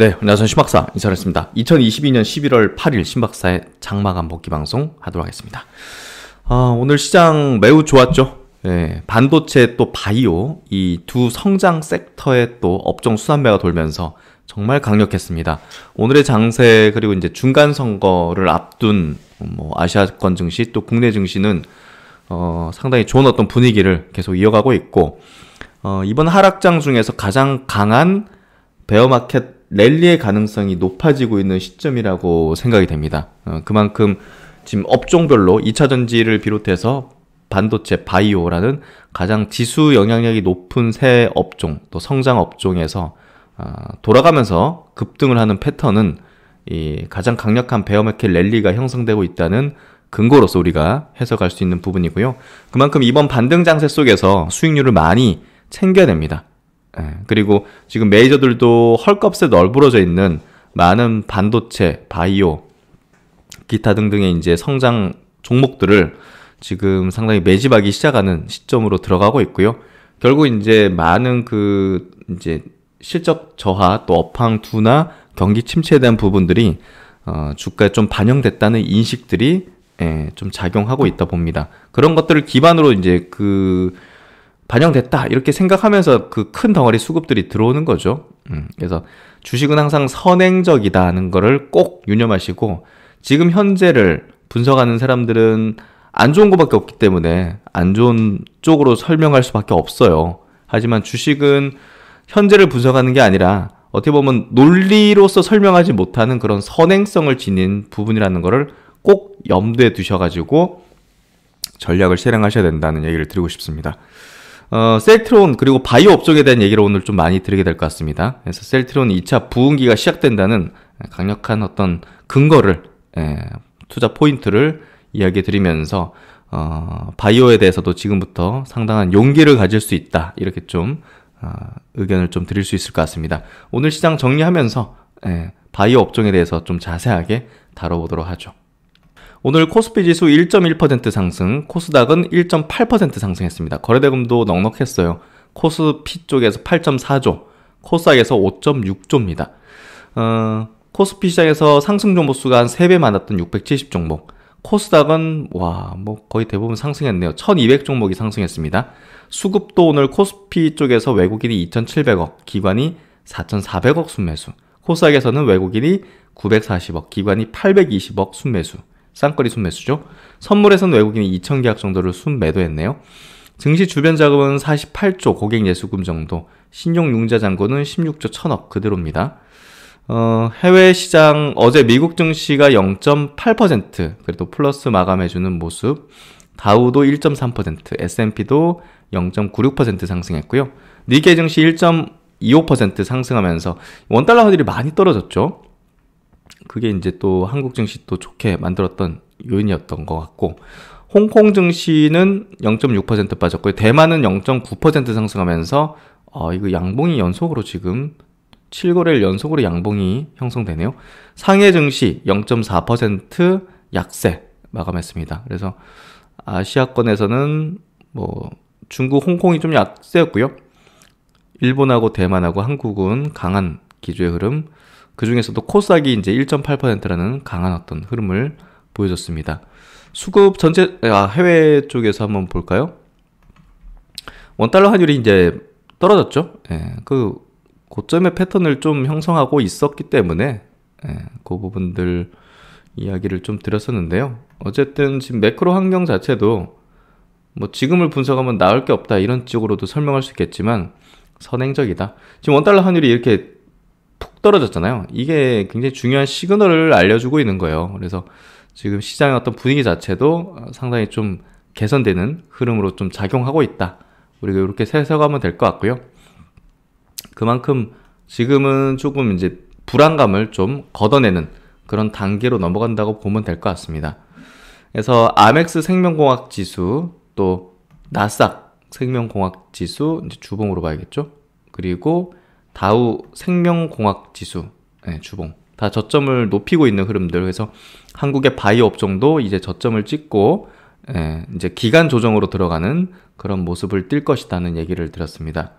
네, 안녕하세요. 신박사 인사했습니다. 2022년 11월 8일 신박사의 장마감 복귀 방송 하도록 하겠습니다. 아, 오늘 시장 매우 좋았죠. 예, 반도체 또 바이오 이 두 성장 섹터의 또 업종 수산매가 돌면서 정말 강력했습니다. 오늘의 장세 그리고 이제 중간 선거를 앞둔 뭐 아시아권 증시 또 국내 증시는 어, 상당히 좋은 어떤 분위기를 계속 이어가고 있고 어, 이번 하락장 중에서 가장 강한 베어마켓 랠리의 가능성이 높아지고 있는 시점이라고 생각이 됩니다. 어, 그만큼 지금 업종별로 2차 전지를 비롯해서 반도체 바이오라는 가장 지수 영향력이 높은 새 업종, 또 성장 업종에서 어, 돌아가면서 급등을 하는 패턴은 이 가장 강력한 베어마켓 랠리가 형성되고 있다는 근거로서 우리가 해석할 수 있는 부분이고요. 그만큼 이번 반등 장세 속에서 수익률을 많이 챙겨냅니다. 예, 그리고 지금 메이저들도 헐값에 널브러져 있는 많은 반도체, 바이오, 기타 등등의 이제 성장 종목들을 지금 상당히 매집하기 시작하는 시점으로 들어가고 있고요. 결국 이제 많은 그 이제 실적 저하 또 업황 둔화 경기 침체에 대한 부분들이 어, 주가에 좀 반영됐다는 인식들이 예, 좀 작용하고 있다 봅니다. 그런 것들을 기반으로 이제 그 반영됐다 이렇게 생각하면서 그 큰 덩어리 수급들이 들어오는 거죠. 음, 그래서 주식은 항상 선행적이다는 거를 꼭 유념하시고 지금 현재를 분석하는 사람들은 안 좋은 것밖에 없기 때문에 안 좋은 쪽으로 설명할 수밖에 없어요. 하지만 주식은 현재를 분석하는 게 아니라 어떻게 보면 논리로서 설명하지 못하는 그런 선행성을 지닌 부분이라는 거를 꼭 염두에 두셔가지고 전략을 실행하셔야 된다는 얘기를 드리고 싶습니다. 어, 셀트론 그리고 바이오 업종에 대한 얘기를 오늘 좀 많이 드리게 될 것 같습니다. 그래서 셀트론 2차 부흥기가 시작된다는 강력한 어떤 근거를 예, 투자 포인트를 이야기 드리면서 어, 바이오에 대해서도 지금부터 상당한 용기를 가질 수 있다 이렇게 좀 어, 의견을 좀 드릴 수 있을 것 같습니다. 오늘 시장 정리하면서 예, 바이오 업종에 대해서 좀 자세하게 다뤄보도록 하죠. 오늘 코스피 지수 1.1% 상승, 코스닥은 1.8% 상승했습니다. 거래대금도 넉넉했어요. 코스피 쪽에서 8.4조, 코스닥에서 5.6조입니다. 어, 코스피 시장에서 상승 종목수가 한 3배 많았던 670 종목, 코스닥은 와 뭐 거의 대부분 상승했네요. 1200 종목이 상승했습니다. 수급도 오늘 코스피 쪽에서 외국인이 2700억, 기관이 4400억 순매수. 코스닥에서는 외국인이 940억, 기관이 820억 순매수. 쌍거리 순매수죠. 선물에선 외국인이 2천 계약 정도를 순매도했네요. 증시 주변 자금은 48조 고객 예수금 정도, 신용 융자 잔고는 16조 1 천억 그대로입니다. 어, 해외 시장 어제 미국 증시가 0.8% 그래도 플러스 마감해주는 모습, 다우도 1.3%, S&P도 0.96% 상승했고요. 니케이 증시 1.25% 상승하면서 원달러 화들이 많이 떨어졌죠. 그게 이제 또 한국 증시 또 좋게 만들었던 요인이었던 것 같고 홍콩 증시는 0.6% 빠졌고요. 대만은 0.9% 상승하면서 어, 이거 양봉이 연속으로 지금 7거래일 연속으로 양봉이 형성되네요. 상해 증시 0.4% 약세 마감했습니다. 그래서 아시아권에서는 뭐 중국, 홍콩이 좀 약세였고요. 일본하고 대만하고 한국은 강한 기조의 흐름 그 중에서도 코스닥이 이제 1.8%라는 강한 어떤 흐름을 보여줬습니다. 수급 전체 아, 해외 쪽에서 한번 볼까요? 원 달러 환율이 이제 떨어졌죠. 예, 그 고점의 패턴을 좀 형성하고 있었기 때문에 예, 그 부분들 이야기를 좀 드렸었는데요. 어쨌든 지금 매크로 환경 자체도 뭐 지금을 분석하면 나을 게 없다 이런 쪽으로도 설명할 수 있겠지만 선행적이다. 지금 원 달러 환율이 이렇게 떨어졌잖아요. 이게 굉장히 중요한 시그널을 알려주고 있는 거예요. 그래서 지금 시장의 어떤 분위기 자체도 상당히 좀 개선되는 흐름으로 좀 작용하고 있다. 우리가 이렇게 세세가면될 것 같고요. 그만큼 지금은 조금 이제 불안감을 좀 걷어내는 그런 단계로 넘어간다고 보면 될 것 같습니다. 그래서 아멕스 생명공학 지수 또 나삭 생명공학 지수 주봉으로 봐야겠죠. 그리고 다우 생명공학 지수 네, 주봉 다 저점을 높이고 있는 흐름들 그래서 한국의 바이오 업종도 이제 저점을 찍고 예, 이제 기간 조정으로 들어가는 그런 모습을 띨 것이다는 얘기를 드렸습니다.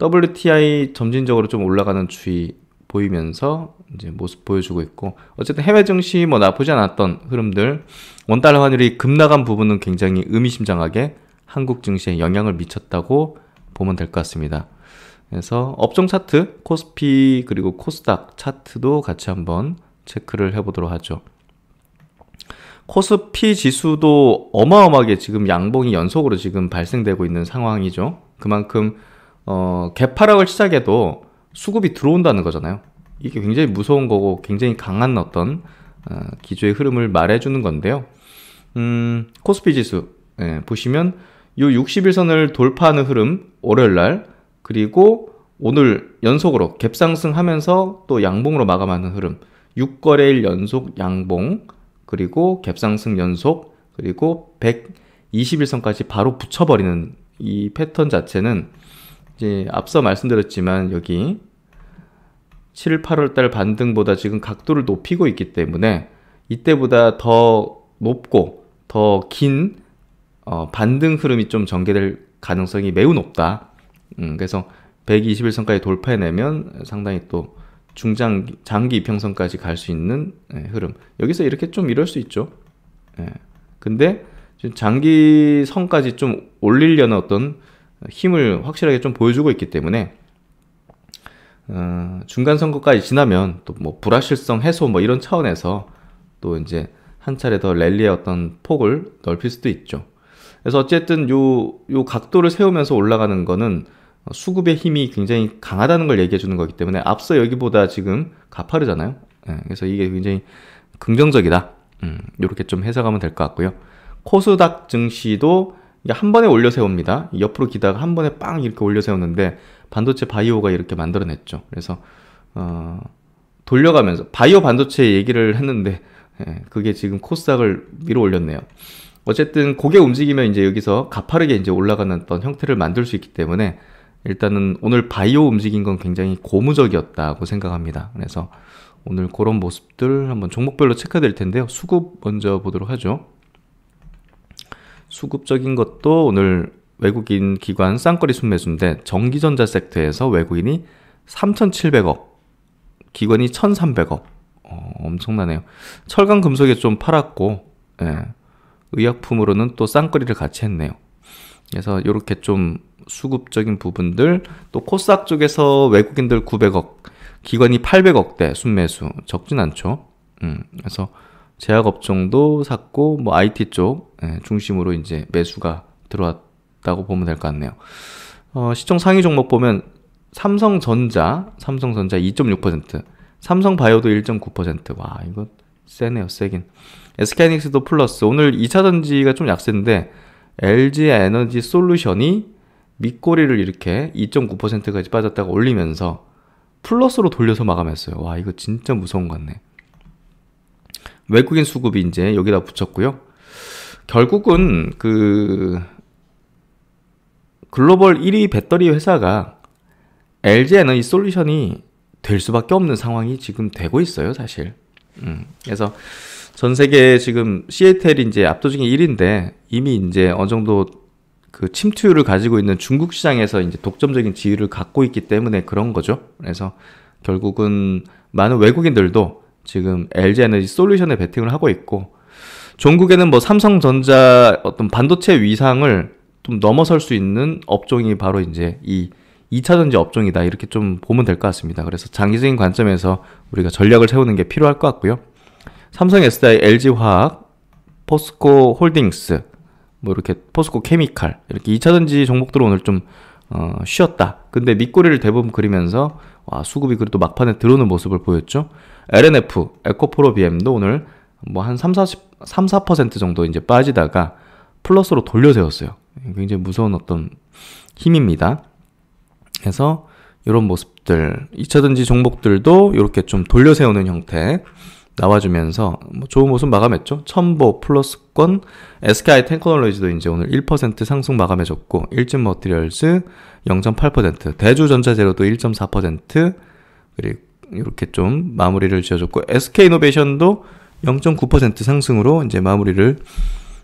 WTI 점진적으로 좀 올라가는 추이 보이면서 이제 모습 보여주고 있고 어쨌든 해외 증시 뭐 나쁘지 않았던 흐름들 원 달러 환율이 급락한 부분은 굉장히 의미심장하게 한국 증시에 영향을 미쳤다고 보면 될 것 같습니다. 그래서 업종 차트, 코스피 그리고 코스닥 차트도 같이 한번 체크를 해보도록 하죠. 코스피 지수도 어마어마하게 지금 양봉이 연속으로 지금 발생되고 있는 상황이죠. 그만큼 어, 개파락을 시작해도 수급이 들어온다는 거잖아요. 이게 굉장히 무서운 거고 굉장히 강한 어떤 어, 기조의 흐름을 말해주는 건데요. 음, 코스피 지수 예, 보시면 이 60일선을 돌파하는 흐름 월요일 날 그리고 오늘 연속으로 갭상승하면서 또 양봉으로 마감하는 흐름 6거래일 연속 양봉 그리고 갭상승 연속 그리고 121선까지 바로 붙여버리는 이 패턴 자체는 이제 앞서 말씀드렸지만 여기 7, 8월 달 반등보다 지금 각도를 높이고 있기 때문에 이때보다 더 높고 더 긴 어, 반등 흐름이 좀 전개될 가능성이 매우 높다. 음, 그래서 121선까지 돌파해내면 상당히 또 중장 장기 평선까지갈 수 있는 예, 흐름. 여기서 이렇게 좀 이럴 수 있죠. 예. 근데 장기 선까지 좀 올리려는 어떤 힘을 확실하게 좀 보여주고 있기 때문에 어, 중간 선거까지 지나면 또 뭐 불확실성 해소 뭐 이런 차원에서 또 이제 한 차례 더 랠리의 어떤 폭을 넓힐 수도 있죠. 그래서 어쨌든 요, 요 각도를 세우면서 올라가는 거는 수급의 힘이 굉장히 강하다는 걸 얘기해 주는 거기 때문에 앞서 여기보다 지금 가파르잖아요. 네, 그래서 이게 굉장히 긍정적이다. 음, 이렇게 좀 해석하면 될 것 같고요. 코스닥 증시도 한 번에 올려 세웁니다. 옆으로 기다가 한 번에 빵 이렇게 올려 세웠는데 반도체 바이오가 이렇게 만들어냈죠. 그래서 어, 돌려가면서 바이오 반도체 얘기를 했는데 예, 그게 지금 코스닥을 위로 올렸네요. 어쨌든 고개 움직이면 이제 여기서 가파르게 이제 올라가는 어떤 형태를 만들 수 있기 때문에 일단은 오늘 바이오 움직인 건 굉장히 고무적이었다고 생각합니다. 그래서 오늘 그런 모습들 한번 종목별로 체크될 텐데요. 수급 먼저 보도록 하죠. 수급적인 것도 오늘 외국인 기관 쌍거리 순매수인데 전기전자 섹터에서 외국인이 3,700억, 기관이 1,300억, 어, 엄청나네요. 철강 금속에 좀 팔았고, 예. 의약품으로는 또 쌍거리를 같이 했네요. 그래서 이렇게 좀 수급적인 부분들 또 코스닥 쪽에서 외국인들 900억 기관이 800억대 순매수 적진 않죠. 음, 그래서 제약업종도 샀고 뭐 IT 쪽 예, 중심으로 이제 매수가 들어왔다고 보면 될 것 같네요. 어, 시청 상위 종목 보면 삼성전자, 삼성전자 2.6%, 삼성바이오도 1.9%. 와 이거 세네요, 세긴. SK이닉스도 플러스. 오늘 2차 전지가 좀 약세인데 LG 에너지 솔루션이 밑꼬리를 이렇게 2.9%까지 빠졌다가 올리면서 플러스로 돌려서 마감했어요. 와, 이거 진짜 무서운 것 같네. 외국인 수급이 이제 여기다 붙였고요. 결국은 그 글로벌 1위 배터리 회사가 LG 에너지 솔루션이 될 수밖에 없는 상황이 지금 되고 있어요, 사실. 음. 그래서 전 세계 지금 시애텔이 이제 압도적인 1인데 이미 이제 어느 정도 그 침투율을 가지고 있는 중국 시장에서 이제 독점적인 지위를 갖고 있기 때문에 그런 거죠. 그래서 결국은 많은 외국인들도 지금 LG 에너지 솔루션에 베팅을 하고 있고 종국에는 뭐 삼성전자 어떤 반도체 위상을 좀 넘어설 수 있는 업종이 바로 이제 이 2차전지 업종이다 이렇게 좀 보면 될 것 같습니다. 그래서 장기적인 관점에서 우리가 전략을 세우는 게 필요할 것 같고요. 삼성 SDI, LG화학, 포스코 홀딩스, 뭐 이렇게 포스코 케미칼 이렇게 2차전지 종목들은 오늘 좀 어, 쉬었다. 근데 밑꼬리를 대부분 그리면서 와, 수급이 그래도 막판에 들어오는 모습을 보였죠. LNF, 에코프로 BM도 오늘 뭐 한 3, 40, 3, 4% 정도 이제 빠지다가 플러스로 돌려 세웠어요. 굉장히 무서운 어떤 힘입니다. 해서 이런 모습들, 2차든지 종목들도 이렇게 좀 돌려 세우는 형태 나와주면서 뭐 좋은 모습 마감했죠. 첨보 플러스권, SKI 탱커놀로지도 이제 오늘 1% 상승 마감해줬고, 일진 머티리얼즈 0.8%, 대주전자재료도 1.4%, 그리고 이렇게 좀 마무리를 지어줬고, SK이노베이션도 0.9% 상승으로 이제 마무리를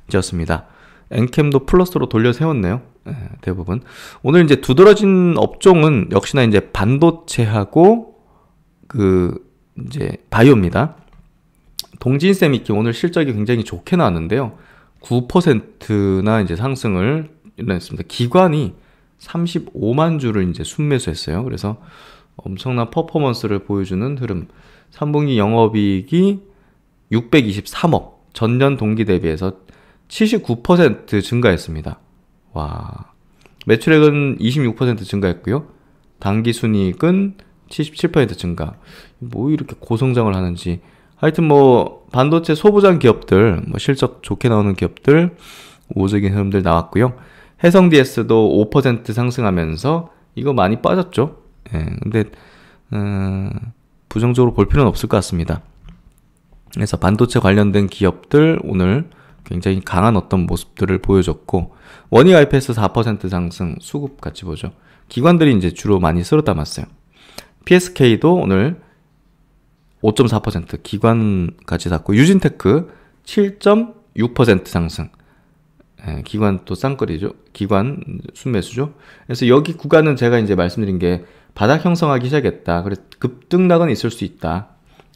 지었습니다. 엔캠도 플러스로 돌려 세웠네요. 예, 대부분. 오늘 이제 두드러진 업종은 역시나 이제 반도체하고 그 이제 바이오입니다. 동진쌤 이 있기 오늘 실적이 굉장히 좋게 나왔는데요. 9%나 이제 상승을 일어냈습니다. 기관이 35만 주를 이제 순매수했어요. 그래서 엄청난 퍼포먼스를 보여주는 흐름. 3분기 영업이익이 623억, 전년 동기 대비해서 79% 증가했습니다. 와. 매출액은 26% 증가했고요. 단기 순이익은 77% 증가. 뭐 이렇게 고성장을 하는지. 하여튼 뭐 반도체 소부장 기업들, 뭐 실적 좋게 나오는 기업들, 우호적인 흐름들 나왔고요. 해성 DS도 5% 상승하면서 이거 많이 빠졌죠. 예, 근데 음, 부정적으로 볼 필요는 없을 것 같습니다. 그래서 반도체 관련된 기업들 오늘 굉장히 강한 어떤 모습들을 보여줬고 원익 IPS 4% 상승 수급 같이 보죠. 기관들이 이제 주로 많이 쓸어 담았어요. PSK도 오늘 5.4% 기관까지 샀고 유진테크 7.6% 상승 예, 기관 또 쌍거리죠. 기관 순매수죠. 그래서 여기 구간은 제가 이제 말씀드린 게 바닥 형성하기 시작했다. 그래서 급등락은 있을 수 있다.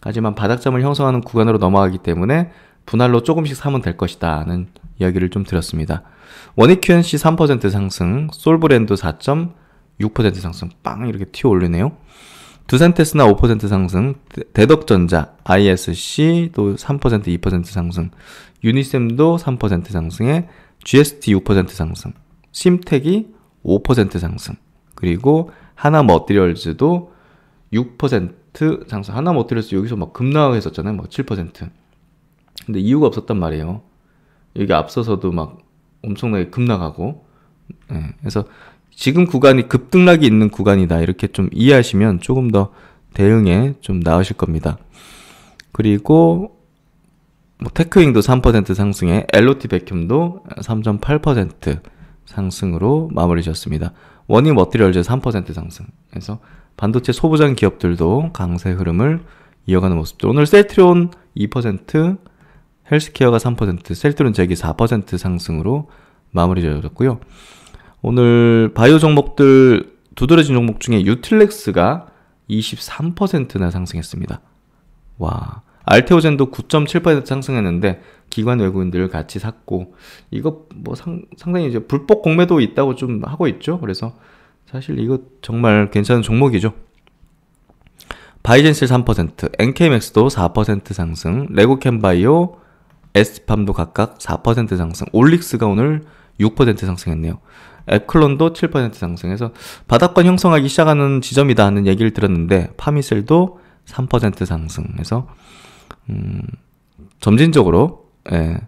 하지만 바닥점을 형성하는 구간으로 넘어가기 때문에 분할로 조금씩 사면 될 것이다 는 이야기를 좀 드렸습니다. 원익 QNC 3% 상승, 솔브랜드 4.6% 상승, 빵 이렇게 튀어 올리네요. 두산테스나 5% 상승, 대덕전자, ISC 또 3%, 2% 상승, 유니셈도 3% 상승에 GST 6% 상승, 심텍이 5% 상승, 그리고 하나머티리얼즈도 6% 상승, 하나머티리얼즈 여기서 막 급락했었잖아요, 막 7%. 근데 이유가 없었단 말이에요. 여기 앞서서도 막 엄청나게 급락하고 네, 예, 그래서 지금 구간이 급등락이 있는 구간이다 이렇게 좀 이해하시면 조금 더 대응에 좀 나으실 겁니다. 그리고 뭐 테크윙도 3% 상승에 LOT 백캠도 3.8% 상승으로 마무리 지었습니다. 원인 머티리얼즈 3% 상승. 그래서 반도체 소부장 기업들도 강세 흐름을 이어가는 모습. 오늘 세트리 2%, 헬스케어가 3%, 셀트론 제기 4% 상승으로 마무리되었고요. 오늘 바이오 종목들 두드러진 종목 중에 유틸렉스가 23%나 상승했습니다. 와, 알테오젠도 9.7% 상승했는데 기관 외국인들을 같이 샀고 이거 뭐 상, 상당히 이제 불법 공매도 있다고 좀 하고 있죠. 그래서 사실 이거 정말 괜찮은 종목이죠. 바이젠실 3%, NK맥스도 4% 상승, 레고캔바이오 에스팜도 각각 4% 상승, 올릭스가 오늘 6% 상승했네요. 에클론도 7% 상승해서 바닥권 형성하기 시작하는 지점이다 하는 얘기를 들었는데 파미셀도 3% 상승해서 음, 점진적으로 예,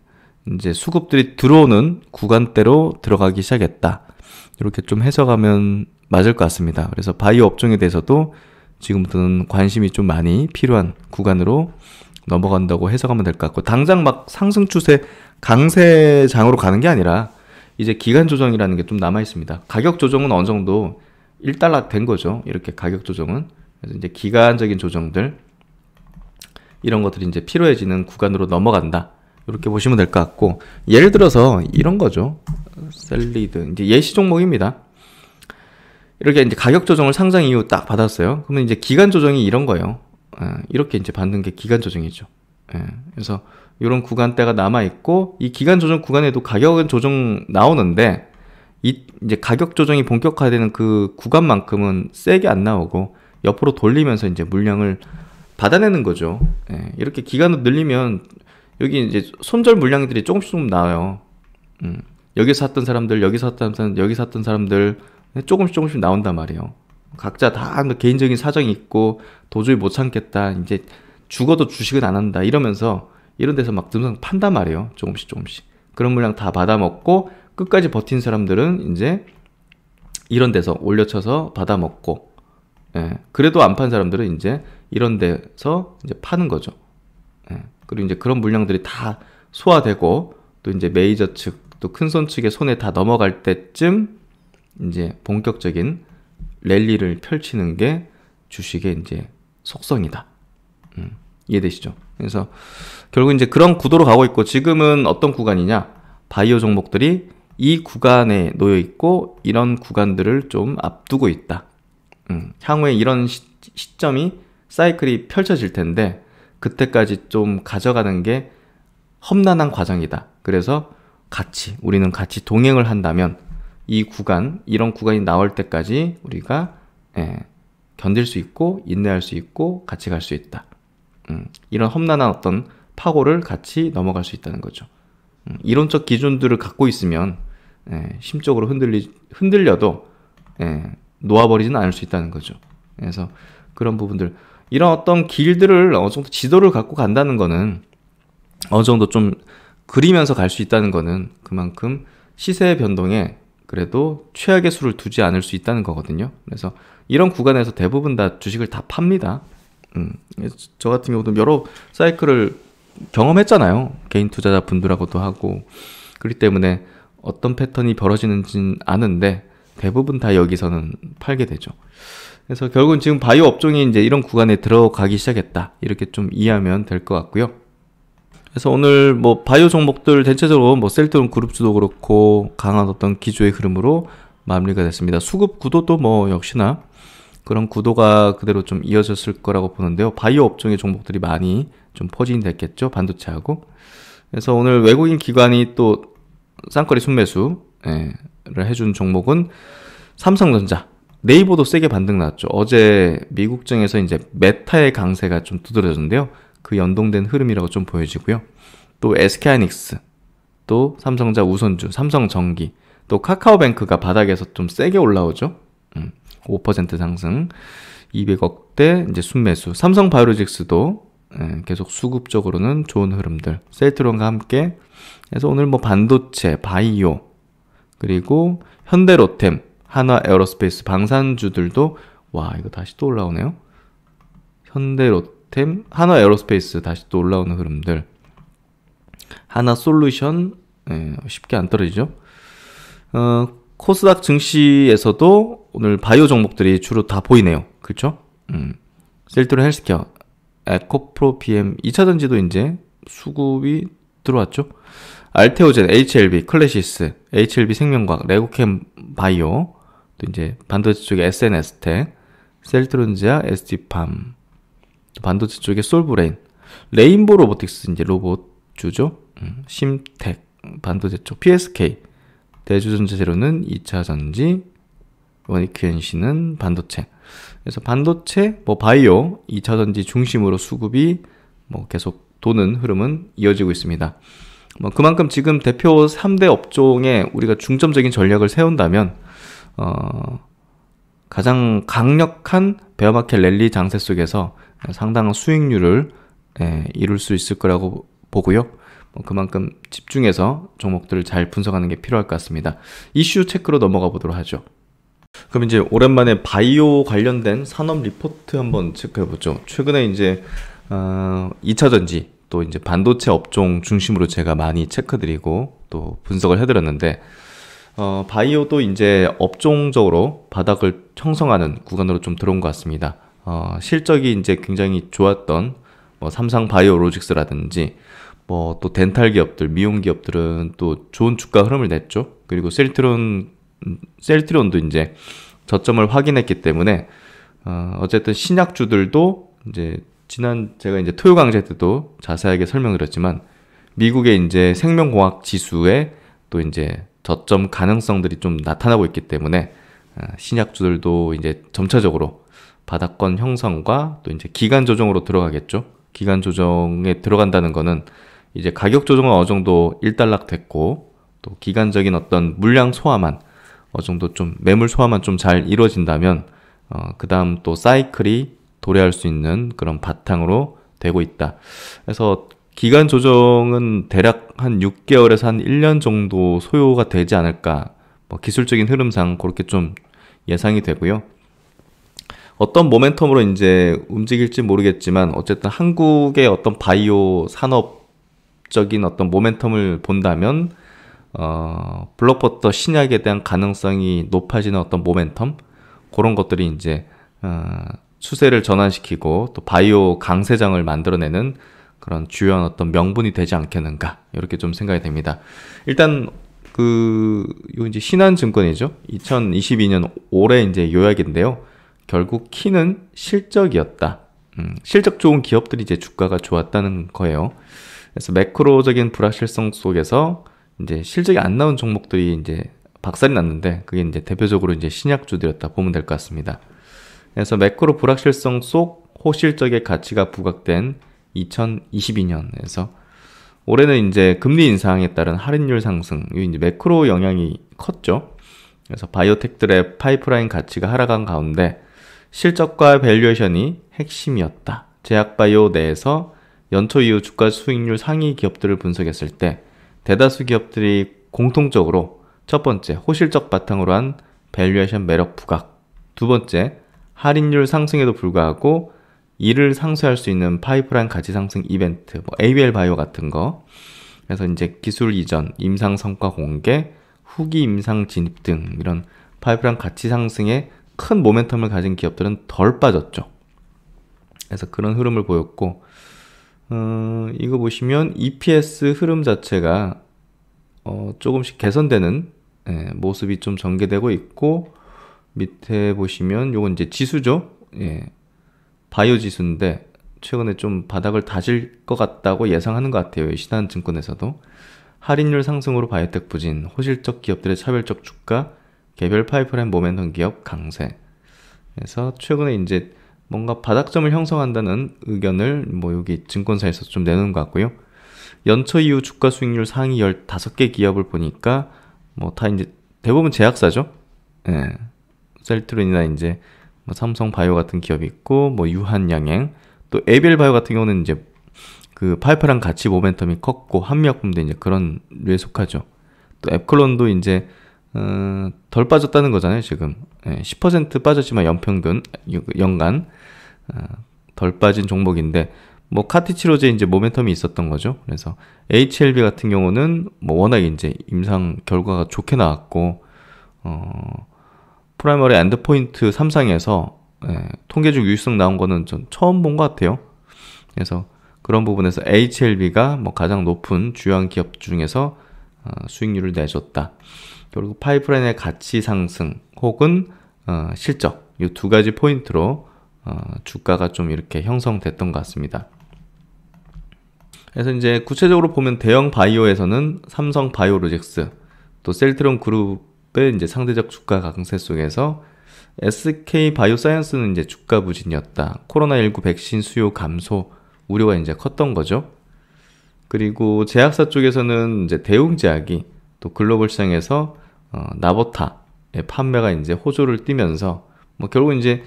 이제 수급들이 들어오는 구간대로 들어가기 시작했다. 이렇게 좀 해석하면 맞을 것 같습니다. 그래서 바이오 업종에 대해서도 지금부터는 관심이 좀 많이 필요한 구간으로 넘어간다고 해석하면 될 것 같고 당장 막 상승 추세 강세장으로 가는 게 아니라 이제 기간 조정이라는 게 좀 남아 있습니다. 가격 조정은 어느 정도 일단락된 거죠. 이렇게 가격 조정은 그래서 이제 기간적인 조정들 이런 것들이 이제 필요해지는 구간으로 넘어간다. 이렇게 보시면 될 것 같고 예를 들어서 이런 거죠. 셀리드 이제 예시 종목입니다. 이렇게 이제 가격 조정을 상장 이후 딱 받았어요. 그러면 이제 기간 조정이 이런 거예요. 예, 이렇게 이제 받는 게 기간 조정이죠. 예, 그래서 이런 구간대가 남아 있고 이 기간 조정 구간에도 가격은 조정 나오는데 이 이제 가격 조정이 본격화되는 그 구간만큼은 세게 안 나오고 옆으로 돌리면서 이제 물량을 받아내는 거죠. 예, 이렇게 기간을 늘리면 여기 이제 손절 물량들이 조금씩 조금 나와요. 음, 여기서 샀던 사람들, 여기서 샀던 사람들, 여기서 샀던 사람들 조금씩 조금씩 나온단 말이에요. 각자 다 개인적인 사정이 있고 도저히 못 참겠다. 이제 죽어도 주식은 안 한다. 이러면서 이런 데서 막 등산 판단 말이에요. 조금씩 조금씩. 그런 물량 다 받아먹고 끝까지 버틴 사람들은 이제 이런 데서 올려쳐서 받아먹고 예. 그래도 안 판 사람들은 이제 이런 데서 이제 파는 거죠. 예. 그리고 이제 그런 물량들이 다 소화되고 또 이제 메이저 측 또 큰 손 측의 손에 다 넘어갈 때쯤 이제 본격적인 랠리를 펼치는 게 주식의 이제 속성이다. 음, 이해되시죠? 그래서 결국 이제 그런 구도로 가고 있고 지금은 어떤 구간이냐? 바이오 종목들이 이 구간에 놓여 있고 이런 구간들을 좀 앞두고 있다. 음, 향후에 이런 시, 시점이 사이클이 펼쳐질 텐데 그때까지 좀 가져가는 게 험난한 과정이다. 그래서 같이 우리는 같이 동행을 한다면 이 구간, 이런 구간이 나올 때까지 우리가 예, 견딜 수 있고 인내할 수 있고 같이 갈 수 있다. 음, 이런 험난한 어떤 파고를 같이 넘어갈 수 있다는 거죠. 음, 이론적 기준들을 갖고 있으면 예, 심적으로 흔들리, 흔들려도 예, 놓아버리지는 않을 수 있다는 거죠. 그래서 그런 부분들 이런 어떤 길들을 어느 정도 지도를 갖고 간다는 거는 어느 정도 좀 그리면서 갈 수 있다는 거는 그만큼 시세의 변동에 그래도 최악의 수를 두지 않을 수 있다는 거거든요. 그래서 이런 구간에서 대부분 다 주식을 다 팝니다. 음, 저 같은 경우도 여러 사이클을 경험했잖아요. 개인 투자자 분들하고도 하고. 그렇기 때문에 어떤 패턴이 벌어지는지는 아는데 대부분 다 여기서는 팔게 되죠. 그래서 결국은 지금 바이오 업종이 이제 이런 구간에 들어가기 시작했다. 이렇게 좀 이해하면 될 것 같고요. 그래서 오늘 뭐 바이오 종목들 대체적으로 뭐 셀트론 그룹주도 그렇고 강한 어떤 기조의 흐름으로 마무리가 됐습니다. 수급 구도도 뭐 역시나 그런 구도가 그대로 좀 이어졌을 거라고 보는데요. 바이오 업종의 종목들이 많이 좀포진 됐겠죠. 반도체하고. 그래서 오늘 외국인 기관이 또 쌍거리 순매수를 예, 해준 종목은 삼성전자. 네이버도 세게 반등 나왔죠. 어제 미국 중에서 이제 메타의 강세가 좀 두드러졌는데요. 그 연동된 흐름이라고 좀 보여지고요. 또 SK하이닉스, 또 삼성자 우선주, 삼성전기, 또 카카오뱅크가 바닥에서 좀 세게 올라오죠. 음, 5% 상승, 200억대 이제 순매수, 삼성바이오로직스도 예, 계속 수급적으로는 좋은 흐름들, 셀트론과 함께 해서 오늘 뭐 반도체, 바이오, 그리고 현대로템, 한화 에어로스페이스 방산주들도 와 이거 다시 또 올라오네요. 현대로 템 템, 하나 에어로스페이스 다시 또 올라오는 흐름들. 하나 솔루션 예, 쉽게 안 떨어지죠. 어, 코스닥 증시에서도 오늘 바이오 종목들이 주로 다 보이네요. 그렇 음. 셀트론 헬스케어, 에코프로 PM 2차전지도 이제 수급이 들어왔죠. 알테오젠, HLB, 클래시스, HLB 생명과학, 레고캠 바이오, 또 이제 반도체 쪽에 SNS텍, 셀트론지아, SD팜, 반도체 쪽에 솔브레인, 레인보 로보틱스 이제 로봇주죠. 음, 심텍 반도체 쪽 PSK 대주전자제로는 2차전지 원익큐엔씨는 반도체. 그래서 반도체, 뭐 바이오, 2차전지 중심으로 수급이 뭐 계속 도는 흐름은 이어지고 있습니다. 뭐 그만큼 지금 대표 3대 업종에 우리가 중점적인 전략을 세운다면 어, 가장 강력한 베어마켓 랠리 장세 속에서 상당한 수익률을 예, 이룰 수 있을 거라고 보고요. 뭐 그만큼 집중해서 종목들을 잘 분석하는 게 필요할 것 같습니다. 이슈 체크로 넘어가 보도록 하죠. 그럼 이제 오랜만에 바이오 관련된 산업 리포트 한번 체크해 보죠. 최근에 이제 어, 2차전지 또 이제 반도체 업종 중심으로 제가 많이 체크드리고 또 분석을 해드렸는데 어, 바이오도 이제 업종적으로 바닥을 형성하는 구간으로 좀 들어온 것 같습니다. 어, 실적이 이제 굉장히 좋았던 뭐 삼상 바이오로직스라든지 뭐 또 덴탈 기업들, 미용 기업들은 또 좋은 주가 흐름을 냈죠. 그리고 셀트론 음, 셀트론도 이제 저점을 확인했기 때문에 어, 어쨌든 신약주들도 이제 지난 제가 이제 토요 강제 때도 자세하게 설명드렸지만 미국의 이제 생명공학 지수에 또 이제 저점 가능성들이 좀 나타나고 있기 때문에 어, 신약주들도 이제 점차적으로 바닥권 형성과 또 이제 기간 조정으로 들어가겠죠. 기간 조정에 들어간다는 거는 이제 가격 조정은 어느 정도 일단락 됐고 또 기간적인 어떤 물량 소화만 어느 정도 좀 매물 소화만 좀 잘 이루어진다면 어, 그 다음 또 사이클이 도래할 수 있는 그런 바탕으로 되고 있다. 그래서 기간 조정은 대략 한 6개월에서 한 1년 정도 소요가 되지 않을까. 뭐 기술적인 흐름상 그렇게 좀 예상이 되고요. 어떤 모멘텀으로 이제 움직일지 모르겠지만 어쨌든 한국의 어떤 바이오 산업적인 어떤 모멘텀을 본다면 어, 블록버터 신약에 대한 가능성이 높아지는 어떤 모멘텀 그런 것들이 이제 어, 수세를 전환시키고 또 바이오 강세장을 만들어내는 그런 주요한 어떤 명분이 되지 않겠는가 이렇게 좀 생각이 됩니다. 일단 그 이제 신한증권이죠. 2022년 올해 이제 요약인데요. 결국 키는 실적이었다. 음, 실적 좋은 기업들이 이제 주가가 좋았다는 거예요. 그래서 매크로적인 불확실성 속에서 이제 실적이 안 나온 종목들이 이제 박살이 났는데 그게 이제 대표적으로 이제 신약주들이었다 보면 될 것 같습니다. 그래서 매크로 불확실성 속 호실적의 가치가 부각된 2022년에서 올해는 이제 금리 인상에 따른 할인율 상승, 이제 매크로 영향이 컸죠. 그래서 바이오텍들의 파이프라인 가치가 하락한 가운데 실적과 밸류에이션이 핵심이었다. 제약바이오 내에서 연초 이후 주가 수익률 상위 기업들을 분석했을 때 대다수 기업들이 공통적으로 첫 번째, 호실적 바탕으로 한 밸류에이션 매력 부각. 두 번째, 할인율 상승에도 불구하고 이를 상쇄할 수 있는 파이프라인 가치 상승 이벤트, 뭐 ABL 바이오 같은 거. 그래서 이제 기술 이전, 임상 성과 공개, 후기 임상 진입 등 이런 파이프라인 가치 상승의 큰 모멘텀을 가진 기업들은 덜 빠졌죠. 그래서 그런 흐름을 보였고, 어, 이거 보시면 EPS 흐름 자체가 어, 조금씩 개선되는 예, 모습이 좀 전개되고 있고 밑에 보시면 요건 이제 지수죠. 예, 바이오 지수인데 최근에 좀 바닥을 다질 것 같다고 예상하는 것 같아요. 신한증권에서도 할인율 상승으로 바이오텍 부진, 호실적 기업들의 차별적 주가, 개별 파이프라인 모멘텀 기업 강세. 그래서 최근에 이제 뭔가 바닥점을 형성한다는 의견을 뭐 여기 증권사에서 좀 내놓은 것 같고요. 연초 이후 주가 수익률 상위 15개 기업을 보니까 뭐 다 이제 대부분 제약사죠. 예. 셀트론이나 이제 뭐 삼성바이오 같은 기업이 있고 뭐 유한양행 또 에벨바이오 같은 경우는 이제 그 파이프랑 같이 모멘텀이 컸고 한미약품도 이제 그런 류에 속하죠. 또 앱클론도 이제 어, 덜 빠졌다는 거잖아요, 지금. 예, 10% 빠졌지만 연평균, 연간, 어, 덜 빠진 종목인데, 뭐, 카티치로제 이제 모멘텀이 있었던 거죠. 그래서 HLB 같은 경우는 뭐, 워낙 이제 임상 결과가 좋게 나왔고, 어, 프라이머리 엔드포인트 3상에서 예, 통계적 유효성 나온 거는 전 처음 본 것 같아요. 그래서 그런 부분에서 HLB가 뭐 가장 높은 주요한 기업 중에서 어, 수익률을 내줬다. 결국 파이프라인의 가치 상승 혹은 어, 실적 이 두 가지 포인트로 어, 주가가 좀 이렇게 형성됐던 것 같습니다. 그래서 이제 구체적으로 보면 대형 바이오에서는 삼성 바이오로직스 또 셀트론 그룹의 이제 상대적 주가 강세 속에서 SK 바이오사이언스는 이제 주가 부진이었다. 코로나19 백신 수요 감소 우려가 이제 컸던 거죠. 그리고 제약사 쪽에서는 이제 대웅제약이 또글로벌시장에서 어, 나보타의 판매가 이제 호조를 띠면서 뭐 결국 이제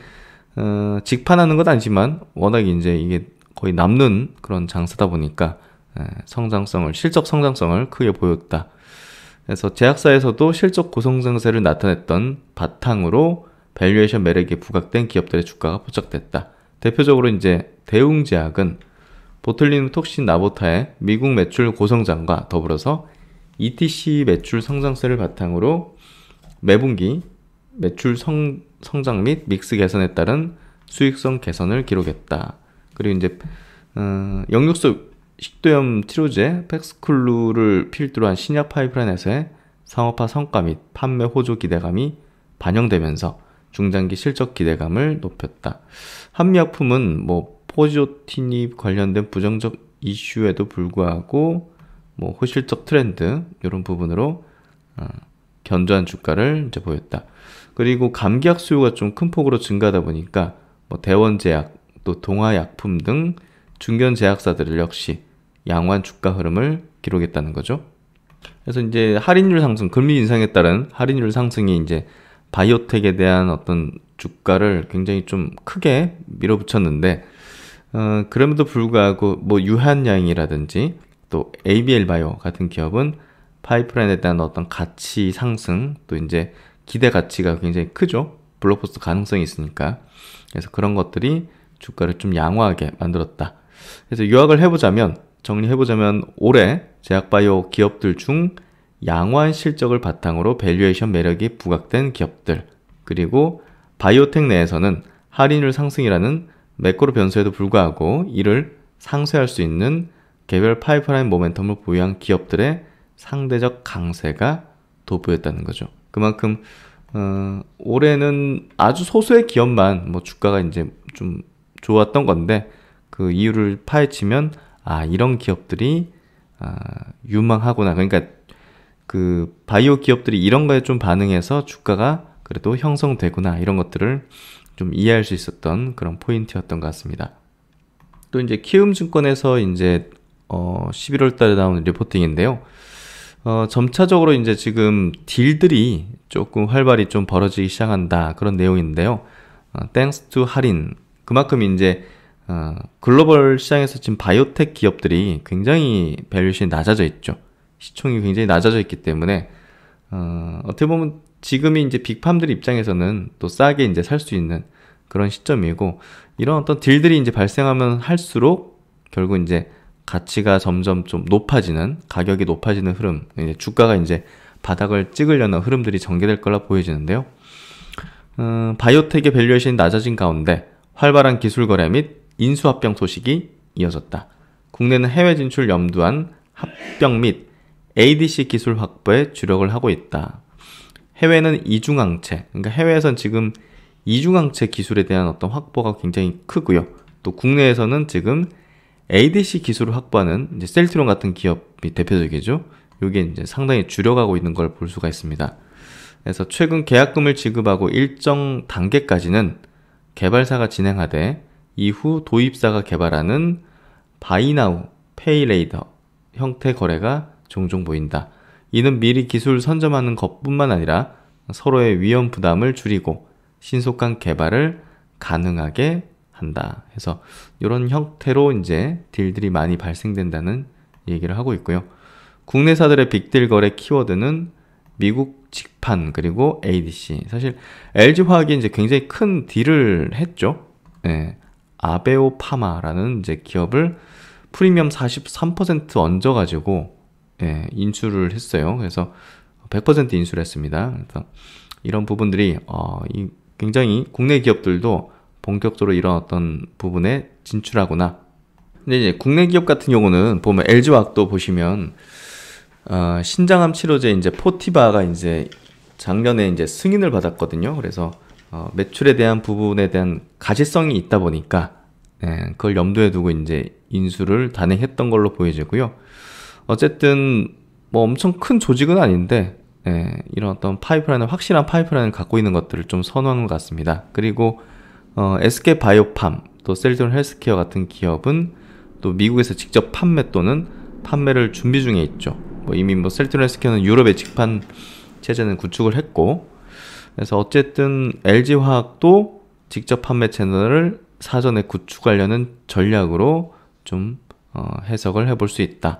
어, 직판하는 건 아니지만 워낙 이제 이게 거의 남는 그런 장사다 보니까 에, 예, 성장성을 실적 성장성을 크게 보였다. 그래서 제약사에서도 실적 고성장세를 나타냈던 바탕으로 밸류에이션 매력에 부각된 기업들의 주가가 포착됐다. 대표적으로 이제 대웅제약은 보틀리눔 톡신 나보타의 미국 매출 고성장과 더불어서 ETC 매출 성장세를 바탕으로 매분기 매출 성, 성장 및 믹스 개선에 따른 수익성 개선을 기록했다. 그리고 이제 어, 영육소 식도염 치료제 팩스쿨루를 필두로 한 신약 파이프라인에서의 상업화 성과 및 판매 호조 기대감이 반영되면서 중장기 실적 기대감을 높였다. 한미약품은 뭐 포지오티닙 관련된 부정적 이슈에도 불구하고 뭐 호실적 트렌드 이런 부분으로 어, 견조한 주가를 이제 보였다. 그리고 감기약 수요가 좀 큰 폭으로 증가하다 보니까 뭐 대원제약 또 동화약품 등 중견 제약사들을 역시 양호한 주가 흐름을 기록했다는 거죠. 그래서 이제 할인율 상승, 금리 인상에 따른 할인율 상승이 이제 바이오텍에 대한 어떤 주가를 굉장히 좀 크게 밀어붙였는데 어, 그럼에도 불구하고 뭐 유한양이라든지 또 ABL 바이오 같은 기업은 파이프라인에 대한 어떤 가치 상승 또 이제 기대 가치가 굉장히 크죠. 블록버스터 가능성이 있으니까. 그래서 그런 것들이 주가를 좀 양호하게 만들었다. 그래서 요약을 해보자면 정리해보자면 올해 제약바이오 기업들 중 양호한 실적을 바탕으로 밸류에이션 매력이 부각된 기업들 그리고 바이오텍 내에서는 할인율 상승이라는 매크로 변수에도 불구하고 이를 상쇄할 수 있는 개별 파이프라인 모멘텀을 보유한 기업들의 상대적 강세가 도부했다는 거죠. 그만큼 어, 올해는 아주 소수의 기업만 뭐 주가가 이제 좀 좋았던 건데 그 이유를 파헤치면 아 이런 기업들이 아, 유망하구나. 그러니까 그 바이오 기업들이 이런 거에 좀 반응해서 주가가 그래도 형성되구나 이런 것들을 좀 이해할 수 있었던 그런 포인트였던 것 같습니다. 또 이제 키움증권에서 이제 어, 11월 달에 나온 리포팅인데요. 어, 점차적으로 이제 지금 딜들이 조금 활발히 좀 벌어지기 시작한다. 그런 내용인데요. 어, thanks to 할인. 그만큼 이제 어, 글로벌 시장에서 지금 바이오텍 기업들이 굉장히 밸류션이 낮아져 있죠. 시총이 굉장히 낮아져 있기 때문에 어, 어떻게 보면 지금이 이제 빅팜들 입장에서는 또 싸게 이제 살 수 있는 그런 시점이고 이런 어떤 딜들이 이제 발생하면 할수록 결국 이제 가치가 점점 좀 높아지는 가격이 높아지는 흐름 이제 주가가 이제 바닥을 찍으려는 흐름들이 전개될 걸로 보여지는데요. 음, 바이오텍의 밸류에이션이 낮아진 가운데 활발한 기술 거래 및 인수합병 소식이 이어졌다. 국내는 해외 진출 염두한 합병 및 ADC 기술 확보에 주력을 하고 있다. 해외는 이중항체, 그러니까 해외에선 지금 이중항체 기술에 대한 어떤 확보가 굉장히 크고요. 또 국내에서는 지금 ADC 기술을 확보하는 이제 셀트론 같은 기업이 대표적이죠. 이게 이제 상당히 줄여가고 있는 걸 볼 수가 있습니다. 그래서 최근 계약금을 지급하고 일정 단계까지는 개발사가 진행하되 이후 도입사가 개발하는 바이나우, 페이레이더 형태 거래가 종종 보인다. 이는 미리 기술 선점하는 것뿐만 아니라 서로의 위험 부담을 줄이고 신속한 개발을 가능하게 한다. 그래서 이런 형태로 이제 딜들이 많이 발생된다는 얘기를 하고 있고요. 국내사들의 빅딜 거래 키워드는 미국 직판 그리고 ADC. 사실 LG 화학이 이제 굉장히 큰 딜을 했죠. 예. 아베오 파마라는 이제 기업을 프리미엄 43% 얹어 가지고 예, 인수를 했어요. 그래서 100% 인수를 했습니다. 그래서 이런 부분들이 어, 굉장히 국내 기업들도 본격적으로 이런 어떤 부분에 진출하거나 근데 이제 국내 기업 같은 경우는 보면 LG화학도 보시면 어, 신장암 치료제 이제 포티바가 이제 작년에 이제 승인을 받았거든요. 그래서 어, 매출에 대한 부분에 대한 가시성이 있다 보니까 예, 그걸 염두에 두고 이제 인수를 단행했던 걸로 보여지고요. 어쨌든 뭐 엄청 큰 조직은 아닌데 예, 이런 어떤 파이프라인을 확실한 파이프라인을 갖고 있는 것들을 좀선호한것 같습니다. 그리고 어, SK 바이오팜, 또 셀트론 헬스케어 같은 기업은 또 미국에서 직접 판매 또는 판매를 준비 중에 있죠. 뭐 이미 뭐 셀트론 헬스케어는 유럽에 직판 체제는 구축을 했고, 그래서 어쨌든 LG 화학도 직접 판매 채널을 사전에 구축하려는 전략으로 좀 어, 해석을 해볼 수 있다.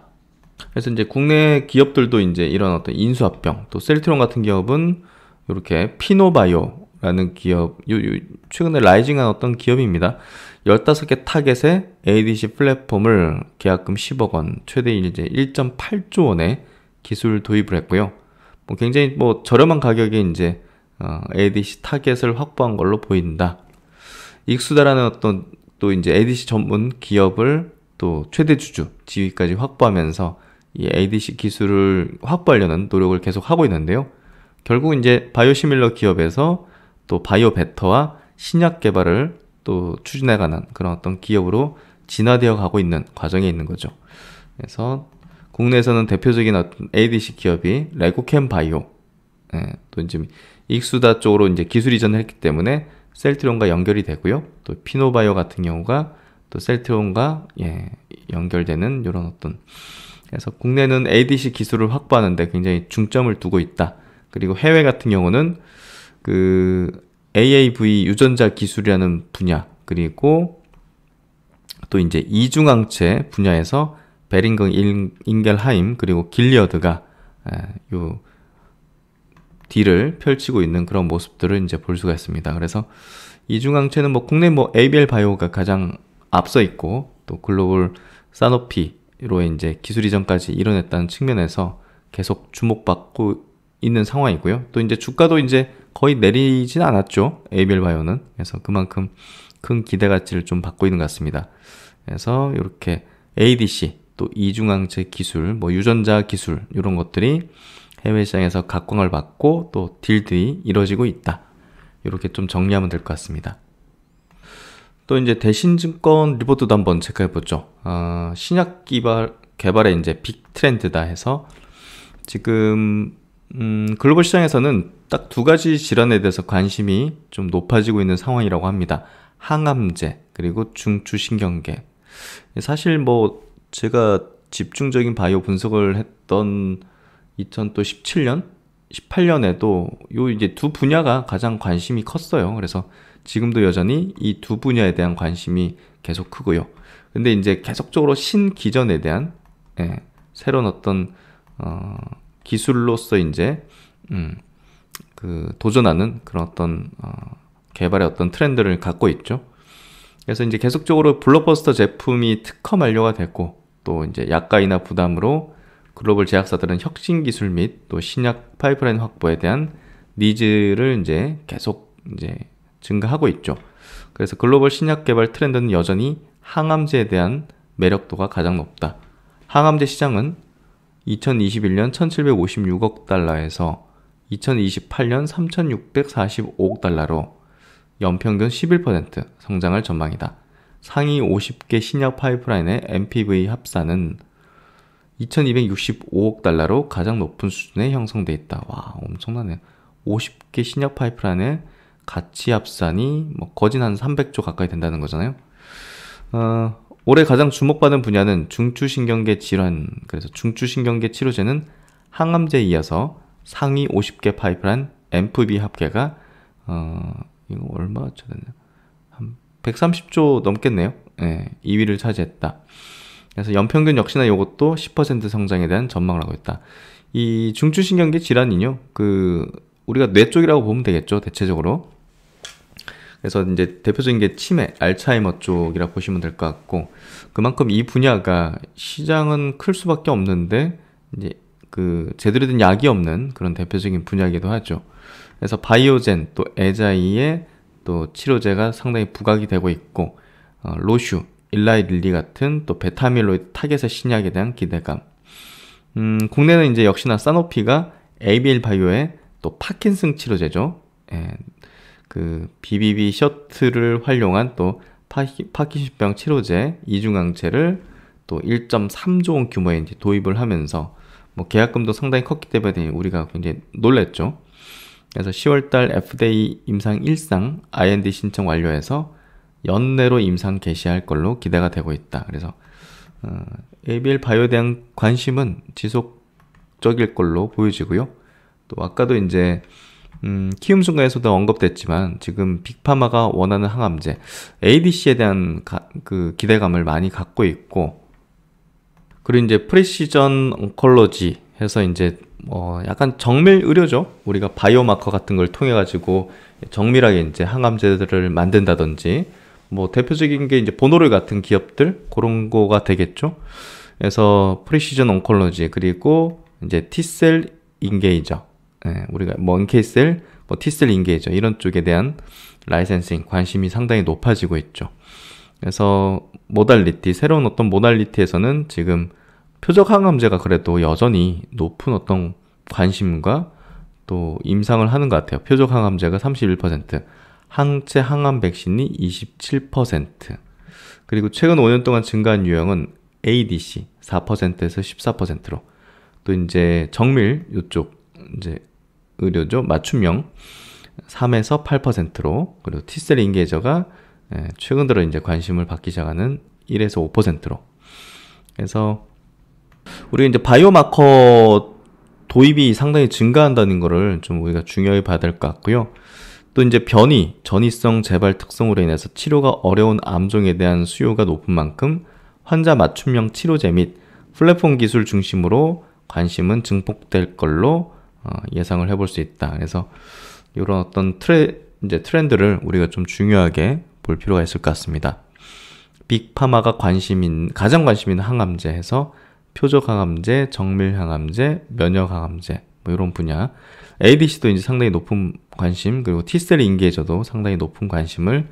그래서 이제 국내 기업들도 이제 이런 어떤 인수합병, 또 셀트론 같은 기업은 이렇게 피노바이오 라는 기업, 요, 요, 최근에 라이징한 어떤 기업입니다. 15개 타겟의 ADC 플랫폼을 계약금 10억 원, 최대 이제 1.8조 원의 기술 도입을 했고요. 뭐 굉장히 뭐 저렴한 가격에 이제 어, ADC 타겟을 확보한 걸로 보인다. 익수다라는 어떤 또 이제 ADC 전문 기업을 또 최대 주주 지위까지 확보하면서 이 ADC 기술을 확보하려는 노력을 계속 하고 있는데요. 결국 이제 바이오시밀러 기업에서 또 바이오 베터와 신약 개발을 또 추진해 가는 그런 어떤 기업으로 진화되어 가고 있는 과정에 있는 거죠. 그래서 국내에서는 대표적인 어떤 ADC 기업이 레고캠 바이오, 예, 또 이제 익수다 쪽으로 이제 기술 이전을 했기 때문에 셀트론과 연결이 되고요. 또 피노바이오 같은 경우가 또 셀트론과 예, 연결되는 이런 어떤 그래서 국내는 ADC 기술을 확보하는데 굉장히 중점을 두고 있다. 그리고 해외 같은 경우는 그 AAV 유전자 기술이라는 분야 그리고 또 이제 이중항체 분야에서 베링강 인겔하임 그리고 길리어드가 요 딜을 펼치고 있는 그런 모습들을 이제 볼 수가 있습니다. 그래서 이중항체는 뭐 국내 뭐 ABL 바이오가 가장 앞서 있고 또 글로벌 사노피로 이제 기술 이전까지 이뤄냈다는 측면에서 계속 주목받고 있는 상황이고요. 또 이제 주가도 이제 거의 내리진 않았죠. 에이벨 바이오는. 그래서 그만큼 큰 기대 가치를 좀 받고 있는 것 같습니다. 그래서 이렇게 ADC 또 이중항체 기술, 뭐 유전자 기술 이런 것들이 해외 시장에서 각광을 받고 또 딜들이 이뤄지고 있다. 이렇게 좀 정리하면 될 것 같습니다. 또 이제 대신증권 리포트도 한번 체크해 보죠. 어, 신약 개발 개발의 이제 빅 트렌드다 해서 지금 음, 글로벌 시장에서는 딱 두 가지 질환에 대해서 관심이 좀 높아지고 있는 상황이라고 합니다. 항암제 그리고 중추신경계. 사실 뭐 제가 집중적인 바이오 분석을 했던 2017년, 18년에도 요 이제 두 분야가 가장 관심이 컸어요. 그래서 지금도 여전히 이 두 분야에 대한 관심이 계속 크고요. 근데 이제 계속적으로 신기전에 대한 예, 새로운 어떤 어, 기술로서 이제 음, 그 도전하는 그런 어떤 어, 개발의 어떤 트렌드를 갖고 있죠. 그래서 이제 계속적으로 블록버스터 제품이 특허 만료가 됐고 또 이제 약가이나 부담으로 글로벌 제약사들은 혁신 기술 및 또 신약 파이프라인 확보에 대한 니즈를 이제 계속 이제 증가하고 있죠. 그래서 글로벌 신약 개발 트렌드는 여전히 항암제에 대한 매력도가 가장 높다. 항암제 시장은 2021년 1756억 달러에서 2028년 3645억 달러로 연평균 11% 성장할 전망이다. 상위 50개 신약 파이프라인의 MPV 합산은 2265억 달러로 가장 높은 수준에 형성돼 있다. 와, 엄청나네. 50개 신약 파이프라인의 가치 합산이 뭐 거진 한 300조 가까이 된다는 거잖아요. 어, 올해 가장 주목받은 분야는 중추신경계 질환, 그래서 중추신경계 치료제는 항암제에 이어서 상위 50개 파이프란 엠프비 합계가 어, 이거 얼마 차됐나? 한 130조 넘겠네요. 예, 2위를 차지했다. 그래서 연평균 역시나 이것도 10% 성장에 대한 전망을 하고 있다. 이 중추신경계 질환이요. 그 우리가 뇌 쪽이라고 보면 되겠죠. 대체적으로. 그래서 이제 대표적인 게 치매, 알츠하이머 쪽이라 고 보시면 될 것 같고 그만큼 이 분야가 시장은 클 수밖에 없는데 이제 그 제대로 된 약이 없는 그런 대표적인 분야이기도 하죠. 그래서 바이오젠 또 에자이의 또 치료제가 상당히 부각이 되고 있고 어, 로슈, 일라이 릴리 같은 또 베타밀로이드 타겟의 신약에 대한 기대감. 음, 국내는 이제 역시나 사노피가 ABL 바이오의 또 파킨슨 치료제죠. 예, 그 BBB 셔트를 활용한 또파키슨병 치료제 이중항체를또 1.3조 원 규모에 이제 도입을 하면서 뭐 계약금도 상당히 컸기 때문에 우리가 굉장히 놀랬죠. 그래서 10월달 FDA 임상 1상 IND 신청 완료해서 연내로 임상 개시할 걸로 기대가 되고 있다. 그래서 어, ABL 바이오에 대한 관심은 지속적일 걸로 보여지고요. 또 아까도 이제 음, 키움 순간에서도 언급됐지만 지금 빅파마가 원하는 항암제 ADC에 대한 가, 그 기대감을 많이 갖고 있고 그리고 이제 프리시전 온컬러지 해서 이제 뭐 약간 정밀 의료죠. 우리가 바이오마커 같은 걸 통해 가지고 정밀하게 이제 항암제들을 만든다든지 뭐 대표적인 게 이제 보노를 같은 기업들 그런 거가 되겠죠. 그래서 프리시전 온컬러지 그리고 이제 T셀 인게이저 예, 우리가 뭐 은케이셀, 뭐 티셀 인게이저 이런 쪽에 대한 라이센싱 관심이 상당히 높아지고 있죠. 그래서 모달리티 새로운 어떤 모달리티에서는 지금 표적 항암제가 그래도 여전히 높은 어떤 관심과 또 임상을 하는 것 같아요. 표적 항암제가 31%, 항체 항암 백신이 27%. 그리고 최근 5년 동안 증가한 유형은 ADC 4%에서 14%로 또 이제 정밀 이쪽 이제 의료죠. 맞춤형 3에서 8%로 그리고 티셀 인게이저가 예, 최근 들어 이제 관심을 받기 시작하는 1에서 5%로 그래서 우리가 이제 바이오마커 도입이 상당히 증가한다는 거를 좀 우리가 중요히 봐야 될 것 같고요. 또 이제 변이, 전이성 재발 특성으로 인해서 치료가 어려운 암종에 대한 수요가 높은 만큼 환자 맞춤형 치료제 및 플랫폼 기술 중심으로 관심은 증폭될 걸로 어, 예상을 해볼 수 있다. 그래서 이런 어떤 트레, 이제 트렌드를 우리가 좀 중요하게 볼 필요가 있을 것 같습니다. 빅파마가 관심인, 가장 관심 있는 항암제에서 표적항암제, 정밀항암제, 면역항암제 뭐 이런 분야 ABC도 이제 상당히 높은 관심 그리고 T셀 인계에저도 상당히 높은 관심을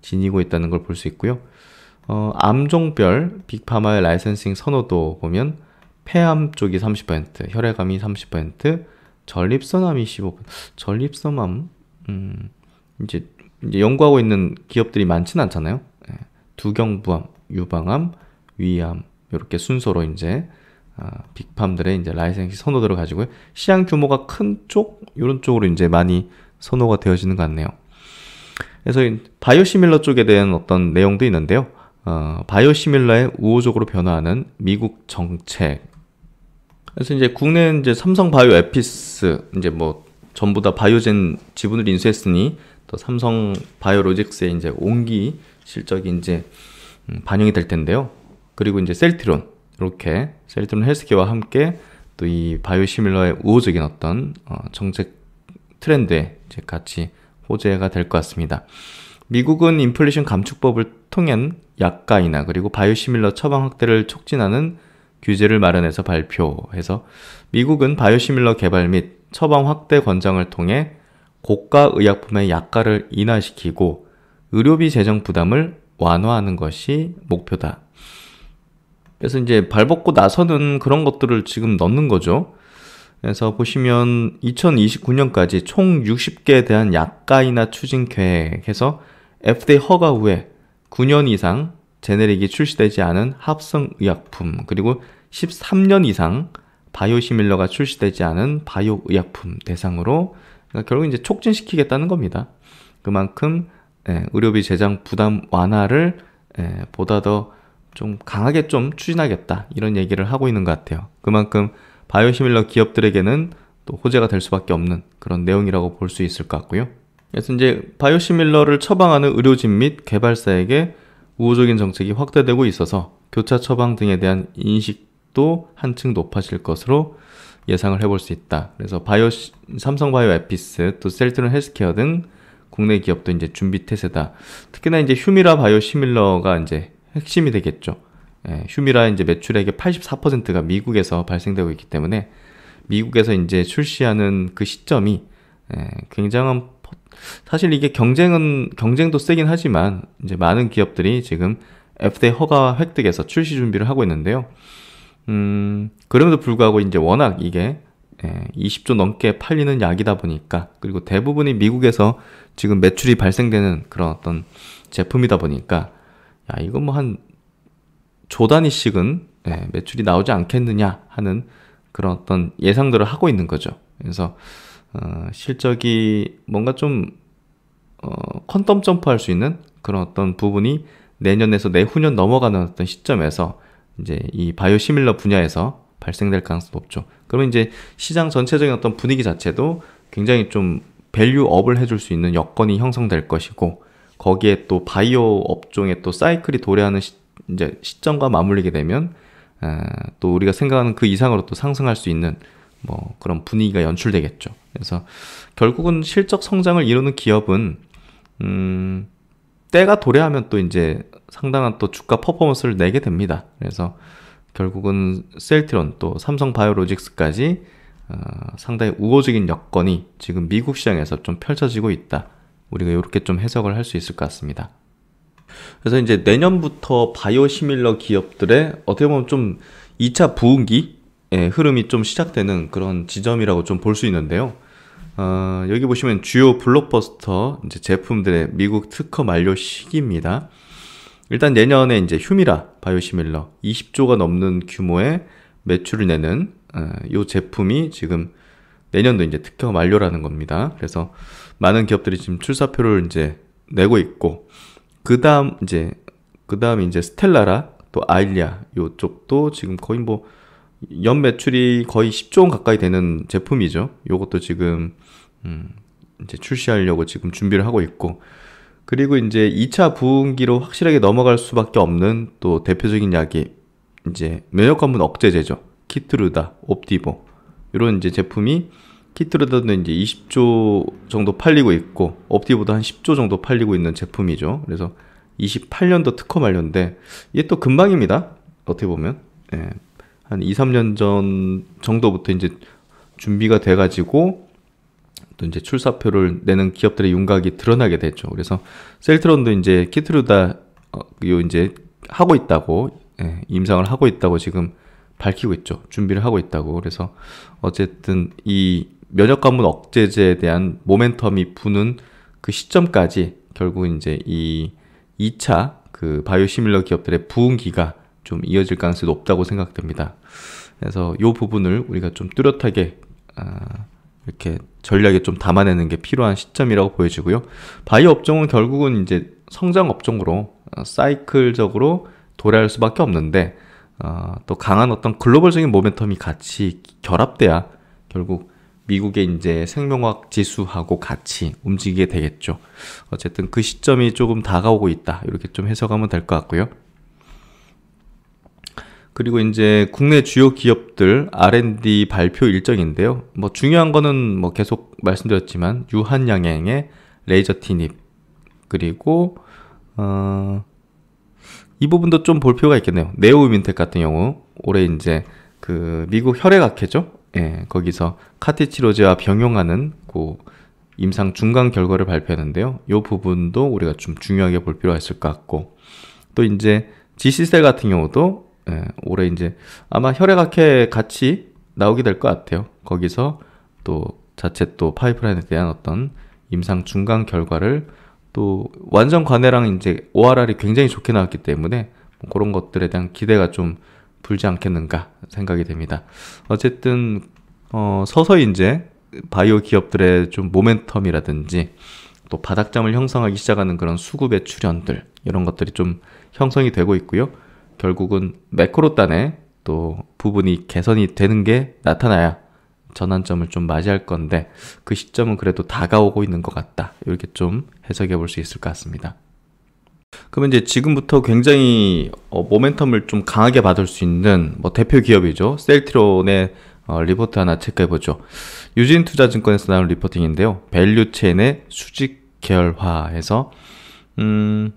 지니고 있다는 걸 볼 수 있고요. 어, 암종별 빅파마의 라이선싱 선호도 보면 폐암 쪽이 30%, 혈액암이 30%, 전립선암이 15%. 전립선암 음, 이제, 이제 연구하고 있는 기업들이 많지는 않잖아요. 예. 두경부암, 유방암, 위암 이렇게 순서로 이제 아, 빅팜들의 이제 라이센스 선호도를 가지고 요 시장 규모가 큰 쪽, 이런 쪽으로 이제 많이 선호가 되어지는 것 같네요. 그래서 바이오시밀러 쪽에 대한 어떤 내용도 있는데요. 어, 바이오시밀러의 우호적으로 변화하는 미국 정책 그래서 이제 국내 이제 삼성 바이오 에피스 이제 뭐 전부 다 바이오젠 지분을 인수했으니 또 삼성 바이오로직스의 이제 온기 실적이 이제 음, 반영이 될 텐데요. 그리고 이제 셀트론 이렇게 셀트론 헬스케어와 함께 또 이 바이오 시밀러의 우호적인 어떤 어, 정책 트렌드에 이제 같이 호재가 될 것 같습니다. 미국은 인플레이션 감축법을 통한 약가이나 그리고 바이오시밀러 처방 확대를 촉진하는 규제를 마련해서 발표해서 미국은 바이오시밀러 개발 및 처방 확대 권장을 통해 고가 의약품의 약가를 인하시키고 의료비 재정 부담을 완화하는 것이 목표다. 그래서 이제 발벗고 나서는 그런 것들을 지금 넣는 거죠. 그래서 보시면 2029년까지 총 60개에 대한 약가이나 추진 계획에서 FDA 허가 후에 9년 이상 제네릭이 출시되지 않은 합성 의약품 그리고 13년 이상 바이오시밀러가 출시되지 않은 바이오 의약품 대상으로 그러니까 결국 이제 촉진시키겠다는 겁니다. 그만큼 예, 의료비 재정 부담 완화를 예, 보다 더 좀 강하게 좀 추진하겠다 이런 얘기를 하고 있는 것 같아요. 그만큼 바이오시밀러 기업들에게는 또 호재가 될 수밖에 없는 그런 내용이라고 볼 수 있을 것 같고요. 그래서 이제 바이오시밀러를 처방하는 의료진 및 개발사에게 우호적인 정책이 확대되고 있어서 교차 처방 등에 대한 인식 또 한층 높아질 것으로 예상을 해볼 수 있다. 그래서 바이오 삼성바이오 에피스 또 셀트론 헬스케어 등 국내 기업도 이제 준비 태세다. 특히나 이제 휴미라 바이오 시밀러가 이제 핵심이 되겠죠. 예, 휴미라 이제 매출액의 84%가 미국에서 발생되고 있기 때문에 미국에서 이제 출시하는 그 시점이 예, 굉장한 사실 이게 경쟁은 경쟁도 세긴 하지만 이제 많은 기업들이 지금 FDA 허가 획득해서 출시 준비를 하고 있는데요. 음, 그럼에도 불구하고 이제 워낙 이게 20조 예, 넘게 팔리는 약이다 보니까 그리고 대부분이 미국에서 지금 매출이 발생되는 그런 어떤 제품이다 보니까 야 이건 뭐 한 조 단위씩은 예, 매출이 나오지 않겠느냐 하는 그런 어떤 예상들을 하고 있는 거죠. 그래서 어, 실적이 뭔가 좀 어, 퀀텀 점프할 수 있는 그런 어떤 부분이 내년에서 내후년 넘어가는 어떤 시점에서 이제 이 바이오시밀러 분야에서 발생될 가능성이 높죠. 그러면 이제 시장 전체적인 어떤 분위기 자체도 굉장히 좀 밸류업을 해줄 수 있는 여건이 형성될 것이고 거기에 또 바이오 업종의 또 사이클이 도래하는 시, 이제 시점과 맞물리게 되면 아, 또 우리가 생각하는 그 이상으로 또 상승할 수 있는 뭐 그런 분위기가 연출되겠죠. 그래서 결국은 실적 성장을 이루는 기업은 음, 때가 도래하면 또 이제 상당한 또 주가 퍼포먼스를 내게 됩니다. 그래서 결국은 셀트론 또 삼성 바이오로직스까지 어, 상당히 우호적인 여건이 지금 미국 시장에서 좀 펼쳐지고 있다. 우리가 이렇게 좀 해석을 할 수 있을 것 같습니다. 그래서 이제 내년부터 바이오 시밀러 기업들의 어떻게 보면 좀 2차 부흥기 의 예, 흐름이 좀 시작되는 그런 지점이라고 좀 볼 수 있는데요. 어, 여기 보시면 주요 블록버스터 제품들의 미국 특허 만료 시기입니다. 일단 내년에 이제 휴미라 바이오시밀러 20조가 넘는 규모의 매출을 내는 이 어, 제품이 지금 내년도 이제 특허 만료라는 겁니다. 그래서 많은 기업들이 지금 출사표를 이제 내고 있고 그 다음 이제 그 다음 이제 스텔라라 또 아일리아 이쪽도 지금 거의 뭐 연 매출이 거의 10조 원 가까이 되는 제품이죠. 이것도 지금 음, 이제 출시하려고 지금 준비를 하고 있고 그리고 이제 2차 부흥기로 확실하게 넘어갈 수밖에 없는 또 대표적인 약이 이제 면역 관문 억제제죠. 키트루다, 옵티보 이런 이제 제품이 키트루다도 이제 20조 정도 팔리고 있고 옵티보도 한 10조 정도 팔리고 있는 제품이죠. 그래서 28년도 특허 만료인데 이게 또 금방입니다. 어떻게 보면 예, 한 2, 3년 전 정도부터 이제 준비가 돼가지고 또 이제 출사표를 내는 기업들의 윤곽이 드러나게 됐죠. 그래서 셀트론도 이제 키트루다 어, 이제 하고 있다고 예, 임상을 하고 있다고 지금 밝히고 있죠. 준비를 하고 있다고. 그래서 어쨌든 이 면역 가문 억제제에 대한 모멘텀이 부는 그 시점까지 결국 이제 이 2차 그 바이오시밀러 기업들의 부흥기가 좀 이어질 가능성이 높다고 생각됩니다. 그래서 이 부분을 우리가 좀 뚜렷하게 아, 이렇게 전략에 좀 담아내는 게 필요한 시점이라고 보여지고요. 바이오 업종은 결국은 이제 성장 업종으로 어, 사이클적으로 도래할 수밖에 없는데 어, 또 강한 어떤 글로벌적인 모멘텀이 같이 결합돼야 결국 미국의 이제 생명학 지수하고 같이 움직이게 되겠죠. 어쨌든 그 시점이 조금 다가오고 있다. 이렇게 좀 해석하면 될 것 같고요. 그리고 이제 국내 주요 기업들 R&D 발표 일정인데요. 뭐 중요한 거는 뭐 계속 말씀드렸지만 유한양행의 레이저 티닙 그리고 어, 이 부분도 좀 볼 필요가 있겠네요. 네오우민텍 같은 경우 올해 이제 그 미국 혈액학회죠. 예, 거기서 카티치로제와 병용하는 그 임상 중간 결과를 발표했는데요. 이 부분도 우리가 좀 중요하게 볼 필요가 있을 것 같고 또 이제 지시셀 같은 경우도 예, 올해 이제 아마 혈액학회 같이 나오게 될 것 같아요. 거기서 또 자체 또 파이프라인에 대한 어떤 임상 중간 결과를 또 완전 관해랑 이제 ORR이 굉장히 좋게 나왔기 때문에 뭐 그런 것들에 대한 기대가 좀 불지 않겠는가 생각이 됩니다. 어쨌든 어, 서서히 이제 바이오 기업들의 좀 모멘텀이라든지 또 바닥점을 형성하기 시작하는 그런 수급의 출현들 이런 것들이 좀 형성이 되고 있고요. 결국은 매크로 단에 또 부분이 개선이 되는 게 나타나야 전환점을 좀 맞이할 건데 그 시점은 그래도 다가오고 있는 것 같다. 이렇게 좀 해석해 볼 수 있을 것 같습니다. 그러면 이제 지금부터 굉장히 어, 모멘텀을 좀 강하게 받을 수 있는 뭐 대표 기업이죠. 셀트론의 어, 리포트 하나 체크해 보죠. 유진 투자증권에서 나온 리포팅인데요. 밸류 체인의 수직 계열화에서 음,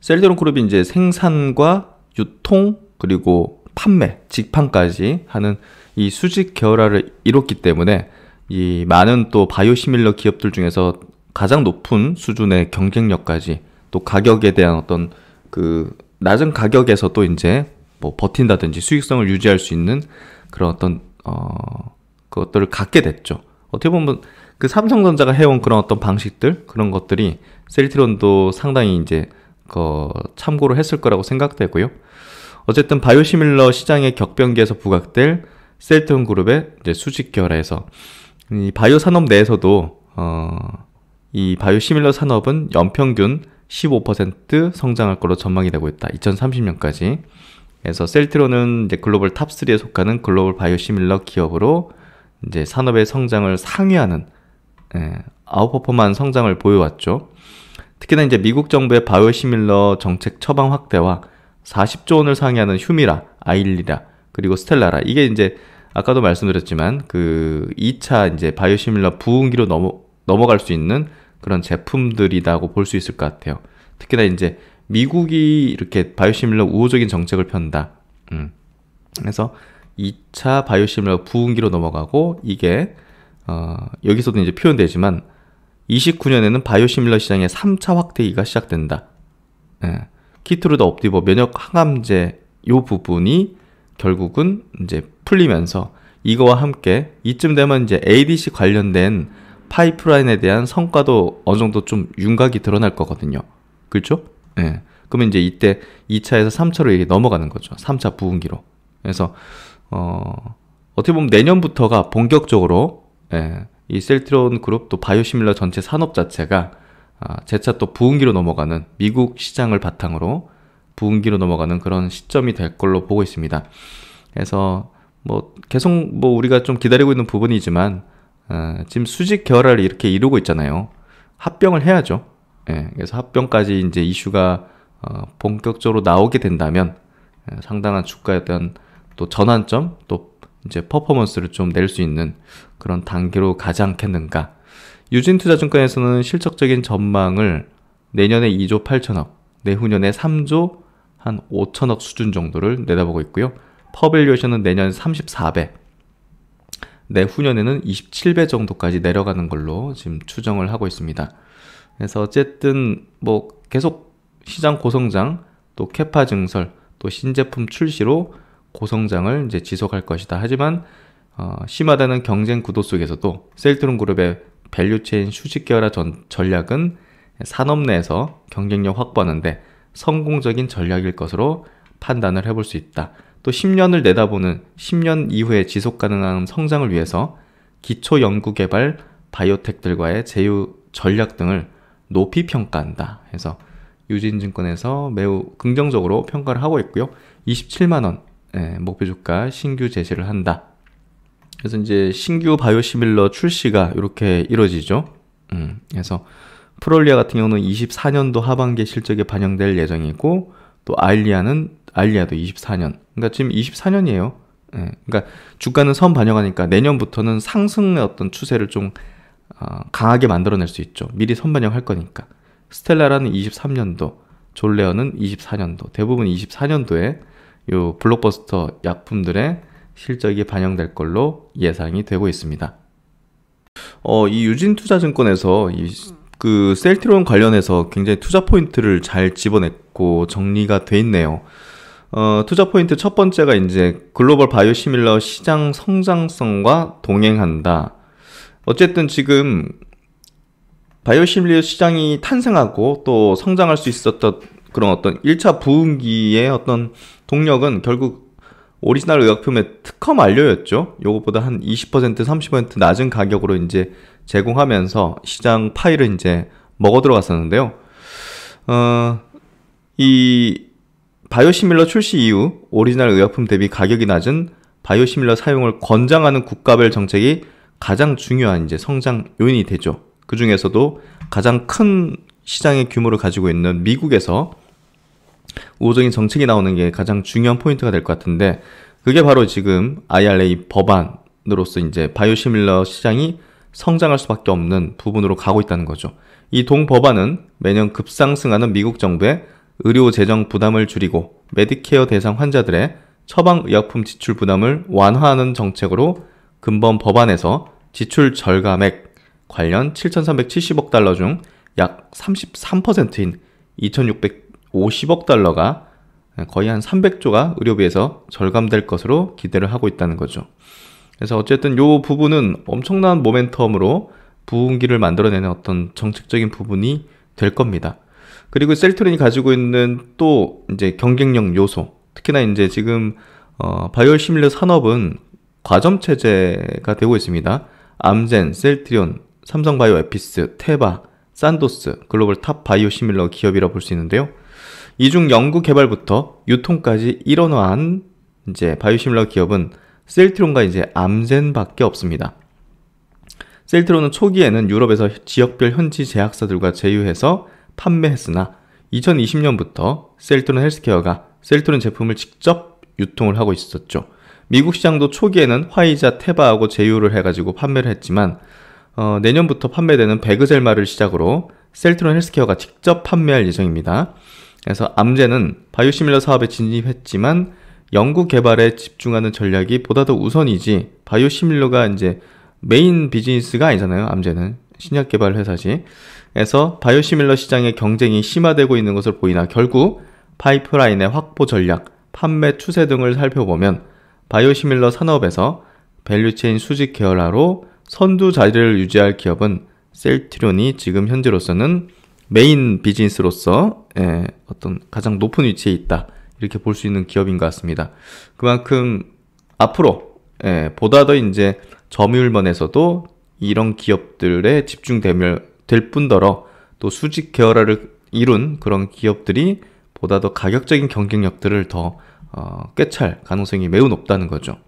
셀트론 그룹이 이제 생산과 유통 그리고 판매, 직판까지 하는 이 수직 계열화를 이뤘기 때문에 이 많은 또 바이오시밀러 기업들 중에서 가장 높은 수준의 경쟁력까지 또 가격에 대한 어떤 그 낮은 가격에서 또 이제 뭐 버틴다든지 수익성을 유지할 수 있는 그런 어떤 어 그것들을 갖게 됐죠. 어떻게 보면 그 삼성전자가 해온 그런 어떤 방식들 그런 것들이 셀트론도 상당히 이제 그 참고를 했을 거라고 생각되고요. 어쨌든 바이오시밀러 시장의 격변기에서 부각될 셀트론 그룹의 수직 결에서 이 바이오 산업 내에서도 어, 이 바이오시밀러 산업은 연평균 15% 성장할 것으로 전망이 되고 있다. 2030년까지. 그래서 셀트론은 이제 글로벌 탑3에 속하는 글로벌 바이오시밀러 기업으로 이제 산업의 성장을 상회하는 예, 아웃퍼포먼 성장을 보여왔죠. 특히나 이제 미국 정부의 바이오시밀러 정책 처방 확대와 40조 원을 상회하는 휴미라, 아일리라, 그리고 스텔라라. 이게 이제 아까도 말씀드렸지만 그 2차 이제 바이오시밀러 부흥기로 넘어 넘어갈 수 있는 그런 제품들이라고 볼 수 있을 것 같아요. 특히나 이제 미국이 이렇게 바이오시밀러 우호적인 정책을 편다. 음. 그래서 2차 바이오시밀러 부흥기로 넘어가고 이게 어, 여기서도 이제 표현되지만 29년에는 바이오시밀러 시장의 3차 확대기가 시작된다. 예. 키트루드 업디버 면역 항암제 요 부분이 결국은 이제 풀리면서 이거와 함께 이쯤 되면 이제 ADC 관련된 파이프라인에 대한 성과도 어느 정도 좀 윤곽이 드러날 거거든요. 그죠 예. 그러면 이제 이때 2차에서 3차로 이게 넘어가는 거죠. 3차 부흥기로. 그래서 어 어떻게 보면 내년부터가 본격적으로 예, 이 셀트론 그룹 또 바이오시밀러 전체 산업 자체가 재차 아, 또 부흥기로 넘어가는 미국 시장을 바탕으로 부흥기로 넘어가는 그런 시점이 될 걸로 보고 있습니다. 그래서 뭐 계속 뭐 우리가 좀 기다리고 있는 부분이지만 어, 지금 수직 결화를 이렇게 이루고 있잖아요. 합병을 해야죠. 예, 그래서 합병까지 이제 이슈가 어, 본격적으로 나오게 된다면 예, 상당한 주가에 대한 또 전환점 또 이제 퍼포먼스를 좀 낼 수 있는 그런 단계로 가지 않겠는가 유진투자증권에서는 실적적인 전망을 내년에 2조 8천억, 내후년에 3조 한 5천억 수준 정도를 내다보고 있고요. 퍼블리에이션은 내년 34배, 내후년에는 27배 정도까지 내려가는 걸로 지금 추정을 하고 있습니다. 그래서 어쨌든 뭐 계속 시장 고성장, 또 캐파 증설, 또 신제품 출시로 고성장을 이제 지속할 것이다. 하지만 어, 심하다는 경쟁 구도 속에서도 셀트론 그룹의 밸류체인 수직계열화 전, 전략은 산업 내에서 경쟁력 확보하는데 성공적인 전략일 것으로 판단을 해볼 수 있다. 또 10년을 내다보는 10년 이후의 지속 가능한 성장을 위해서 기초 연구 개발 바이오텍들과의 제휴 전략 등을 높이 평가한다. 해서 유진증권에서 매우 긍정적으로 평가를 하고 있고요. 27만 원 예, 목표 주가 신규 제시를 한다. 그래서 이제 신규 바이오시밀러 출시가 이렇게 이뤄지죠. 음, 그래서 프롤리아 같은 경우는 24년도 하반기 실적에 반영될 예정이고 또아리아는아리아도 24년. 그러니까 지금 24년이에요. 예, 그러니까 주가는 선 반영하니까 내년부터는 상승의 어떤 추세를 좀 어, 강하게 만들어낼 수 있죠. 미리 선 반영할 거니까. 스텔라라는 23년도, 졸레어는 24년도, 대부분 24년도에 요 블록버스터 약품들의 실적이 반영될 걸로 예상이 되고 있습니다. 어, 이 유진투자증권에서 이, 그 셀트론 관련해서 굉장히 투자 포인트를 잘 집어냈고 정리가 돼 있네요. 어, 투자 포인트 첫 번째가 이제 글로벌 바이오시밀러 시장 성장성과 동행한다. 어쨌든 지금 바이오시밀러 시장이 탄생하고 또 성장할 수 있었던 그런 어떤 1차 부흥기의 어떤 동력은 결국 오리지널 의약품의 특허 만료였죠 요거보다 한 20% 30% 낮은 가격으로 이제 제공하면서 시장 파일을 이제 먹어 들어갔었는데요. 어, 이 바이오시밀러 출시 이후 오리지널 의약품 대비 가격이 낮은 바이오시밀러 사용을 권장하는 국가별 정책이 가장 중요한 이제 성장 요인이 되죠. 그 중에서도 가장 큰 시장의 규모를 가지고 있는 미국에서 우호적인 정책이 나오는 게 가장 중요한 포인트가 될 것 같은데 그게 바로 지금 IRA 법안으로서 이제 바이오시밀러 시장이 성장할 수밖에 없는 부분으로 가고 있다는 거죠. 이 동 법안은 매년 급상승하는 미국 정부의 의료 재정 부담을 줄이고 메디케어 대상 환자들의 처방의약품 지출 부담을 완화하는 정책으로 근본 법안에서 지출 절감액 관련 7,370억 달러 중 약 33%인 2,600 50억 달러가 거의 한 300조가 의료비에서 절감될 것으로 기대를 하고 있다는 거죠. 그래서 어쨌든 요 부분은 엄청난 모멘텀으로 부흥기를 만들어내는 어떤 정책적인 부분이 될 겁니다. 그리고 셀트린이 가지고 있는 또 이제 경쟁력 요소, 특히나 이제 지금 어, 바이오 시뮬러 산업은 과점 체제가 되고 있습니다. 암젠, 셀트리온, 삼성바이오 에피스, 테바, 산도스 글로벌 탑 바이오 시밀러 기업이라 볼 수 있는데요. 이중 연구 개발부터 유통까지 일원화한 이제 바이오시밀러 기업은 셀트론과 이제 암센밖에 없습니다. 셀트론은 초기에는 유럽에서 지역별 현지 제약사들과 제휴해서 판매했으나 2020년부터 셀트론 헬스케어가 셀트론 제품을 직접 유통을 하고 있었죠. 미국 시장도 초기에는 화이자 테바하고 제휴를 해가지고 판매를 했지만 어, 내년부터 판매되는 베그젤마를 시작으로 셀트론 헬스케어가 직접 판매할 예정입니다. 그래서 암제는 바이오시밀러 사업에 진입했지만 연구 개발에 집중하는 전략이 보다 더 우선이지 바이오시밀러가 이제 메인 비즈니스가 아니잖아요. 암제는 신약 개발 회사지. 그래서 바이오시밀러 시장의 경쟁이 심화되고 있는 것을 보이나 결국 파이프라인의 확보 전략, 판매 추세 등을 살펴보면 바이오시밀러 산업에서 밸류체인 수직 계열화로 선두 자리를 유지할 기업은 셀트론이 지금 현재로서는 메인 비즈니스로서 예, 어떤 가장 높은 위치에 있다 이렇게 볼 수 있는 기업인 것 같습니다. 그만큼 앞으로 예, 보다 더 이제 점유율면에서도 이런 기업들에 집중되면 될 뿐더러 또 수직 계열화를 이룬 그런 기업들이 보다 더 가격적인 경쟁력들을 더 어, 꿰찰 가능성이 매우 높다는 거죠.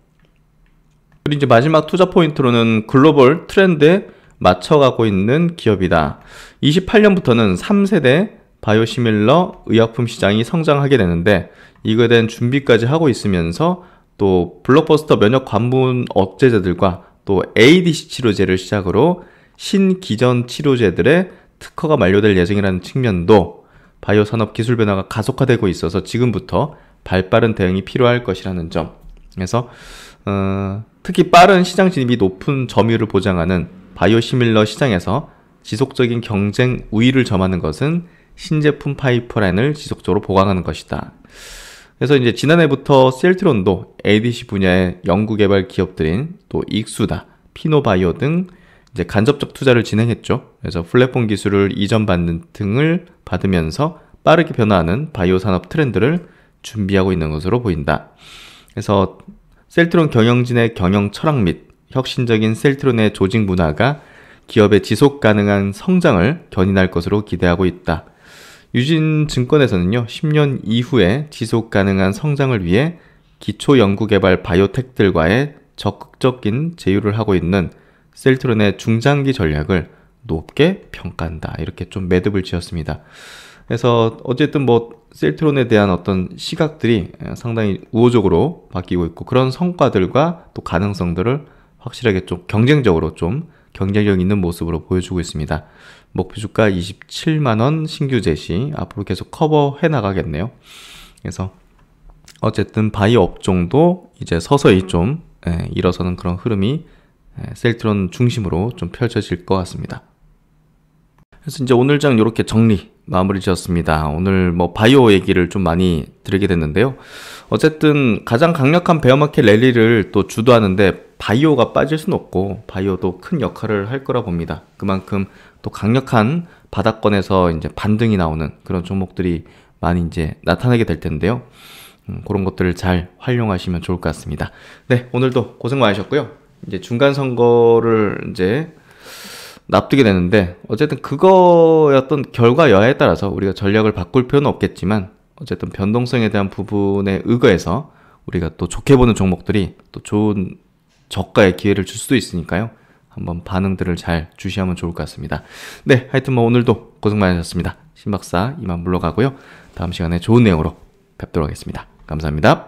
그리고 이제 마지막 투자 포인트로는 글로벌 트렌드에 맞춰가고 있는 기업이다. 28년부터는 3세대 바이오시밀러 의약품 시장이 성장하게 되는데 이거에 대한 준비까지 하고 있으면서 또 블록버스터 면역 관문 억제제들과 또 ADC 치료제를 시작으로 신기전 치료제들의 특허가 만료될 예정이라는 측면도 바이오 산업 기술 변화가 가속화되고 있어서 지금부터 발빠른 대응이 필요할 것이라는 점. 그래서 어, 특히 빠른 시장 진입이 높은 점유율을 보장하는 바이오 시밀러 시장에서 지속적인 경쟁 우위를 점하는 것은 신제품 파이프라인을 지속적으로 보강하는 것이다. 그래서 이제 지난해부터 셀트론도 ADC 분야의 연구개발 기업들인 또 익수다, 피노바이오 등 이제 간접적 투자를 진행했죠. 그래서 플랫폼 기술을 이전받는 등을 받으면서 빠르게 변화하는 바이오 산업 트렌드를 준비하고 있는 것으로 보인다. 그래서 셀트론 경영진의 경영 철학 및 혁신적인 셀트론의 조직 문화가 기업의 지속 가능한 성장을 견인할 것으로 기대하고 있다. 유진 증권에서는요, 10년 이후에 지속 가능한 성장을 위해 기초 연구개발 바이오텍들과의 적극적인 제휴를 하고 있는 셀트론의 중장기 전략을 높게 평가한다. 이렇게 좀 매듭을 지었습니다. 그래서 어쨌든 뭐 셀트론에 대한 어떤 시각들이 예, 상당히 우호적으로 바뀌고 있고 그런 성과들과 또 가능성들을 확실하게 좀 경쟁적으로 좀 경쟁력 있는 모습으로 보여주고 있습니다. 목표 주가 27만원 신규 제시 앞으로 계속 커버해 나가겠네요. 그래서 어쨌든 바이 업종도 이제 서서히 좀 예, 일어서는 그런 흐름이 예, 셀트론 중심으로 좀 펼쳐질 것 같습니다. 그래서 이제 오늘 장 이렇게 정리 마무리 지었습니다. 오늘 뭐 바이오 얘기를 좀 많이 드리게 됐는데요. 어쨌든 가장 강력한 베어마켓 랠리를 또 주도하는데 바이오가 빠질 순 없고 바이오도 큰 역할을 할 거라 봅니다. 그만큼 또 강력한 바닥권에서 이제 반등이 나오는 그런 종목들이 많이 이제 나타나게 될 텐데요. 음, 그런 것들을 잘 활용하시면 좋을 것 같습니다. 네, 오늘도 고생 많으셨고요. 이제 중간 선거를 이제 납득이 되는데 어쨌든 그거였던 결과 여하에 따라서 우리가 전략을 바꿀 필요는 없겠지만 어쨌든 변동성에 대한 부분에 의거해서 우리가 또 좋게 보는 종목들이 또 좋은 저가의 기회를 줄 수도 있으니까요. 한번 반응들을 잘 주시하면 좋을 것 같습니다. 네, 하여튼 뭐 오늘도 고생 많으셨습니다. 신박사 이만 물러가고요. 다음 시간에 좋은 내용으로 뵙도록 하겠습니다. 감사합니다.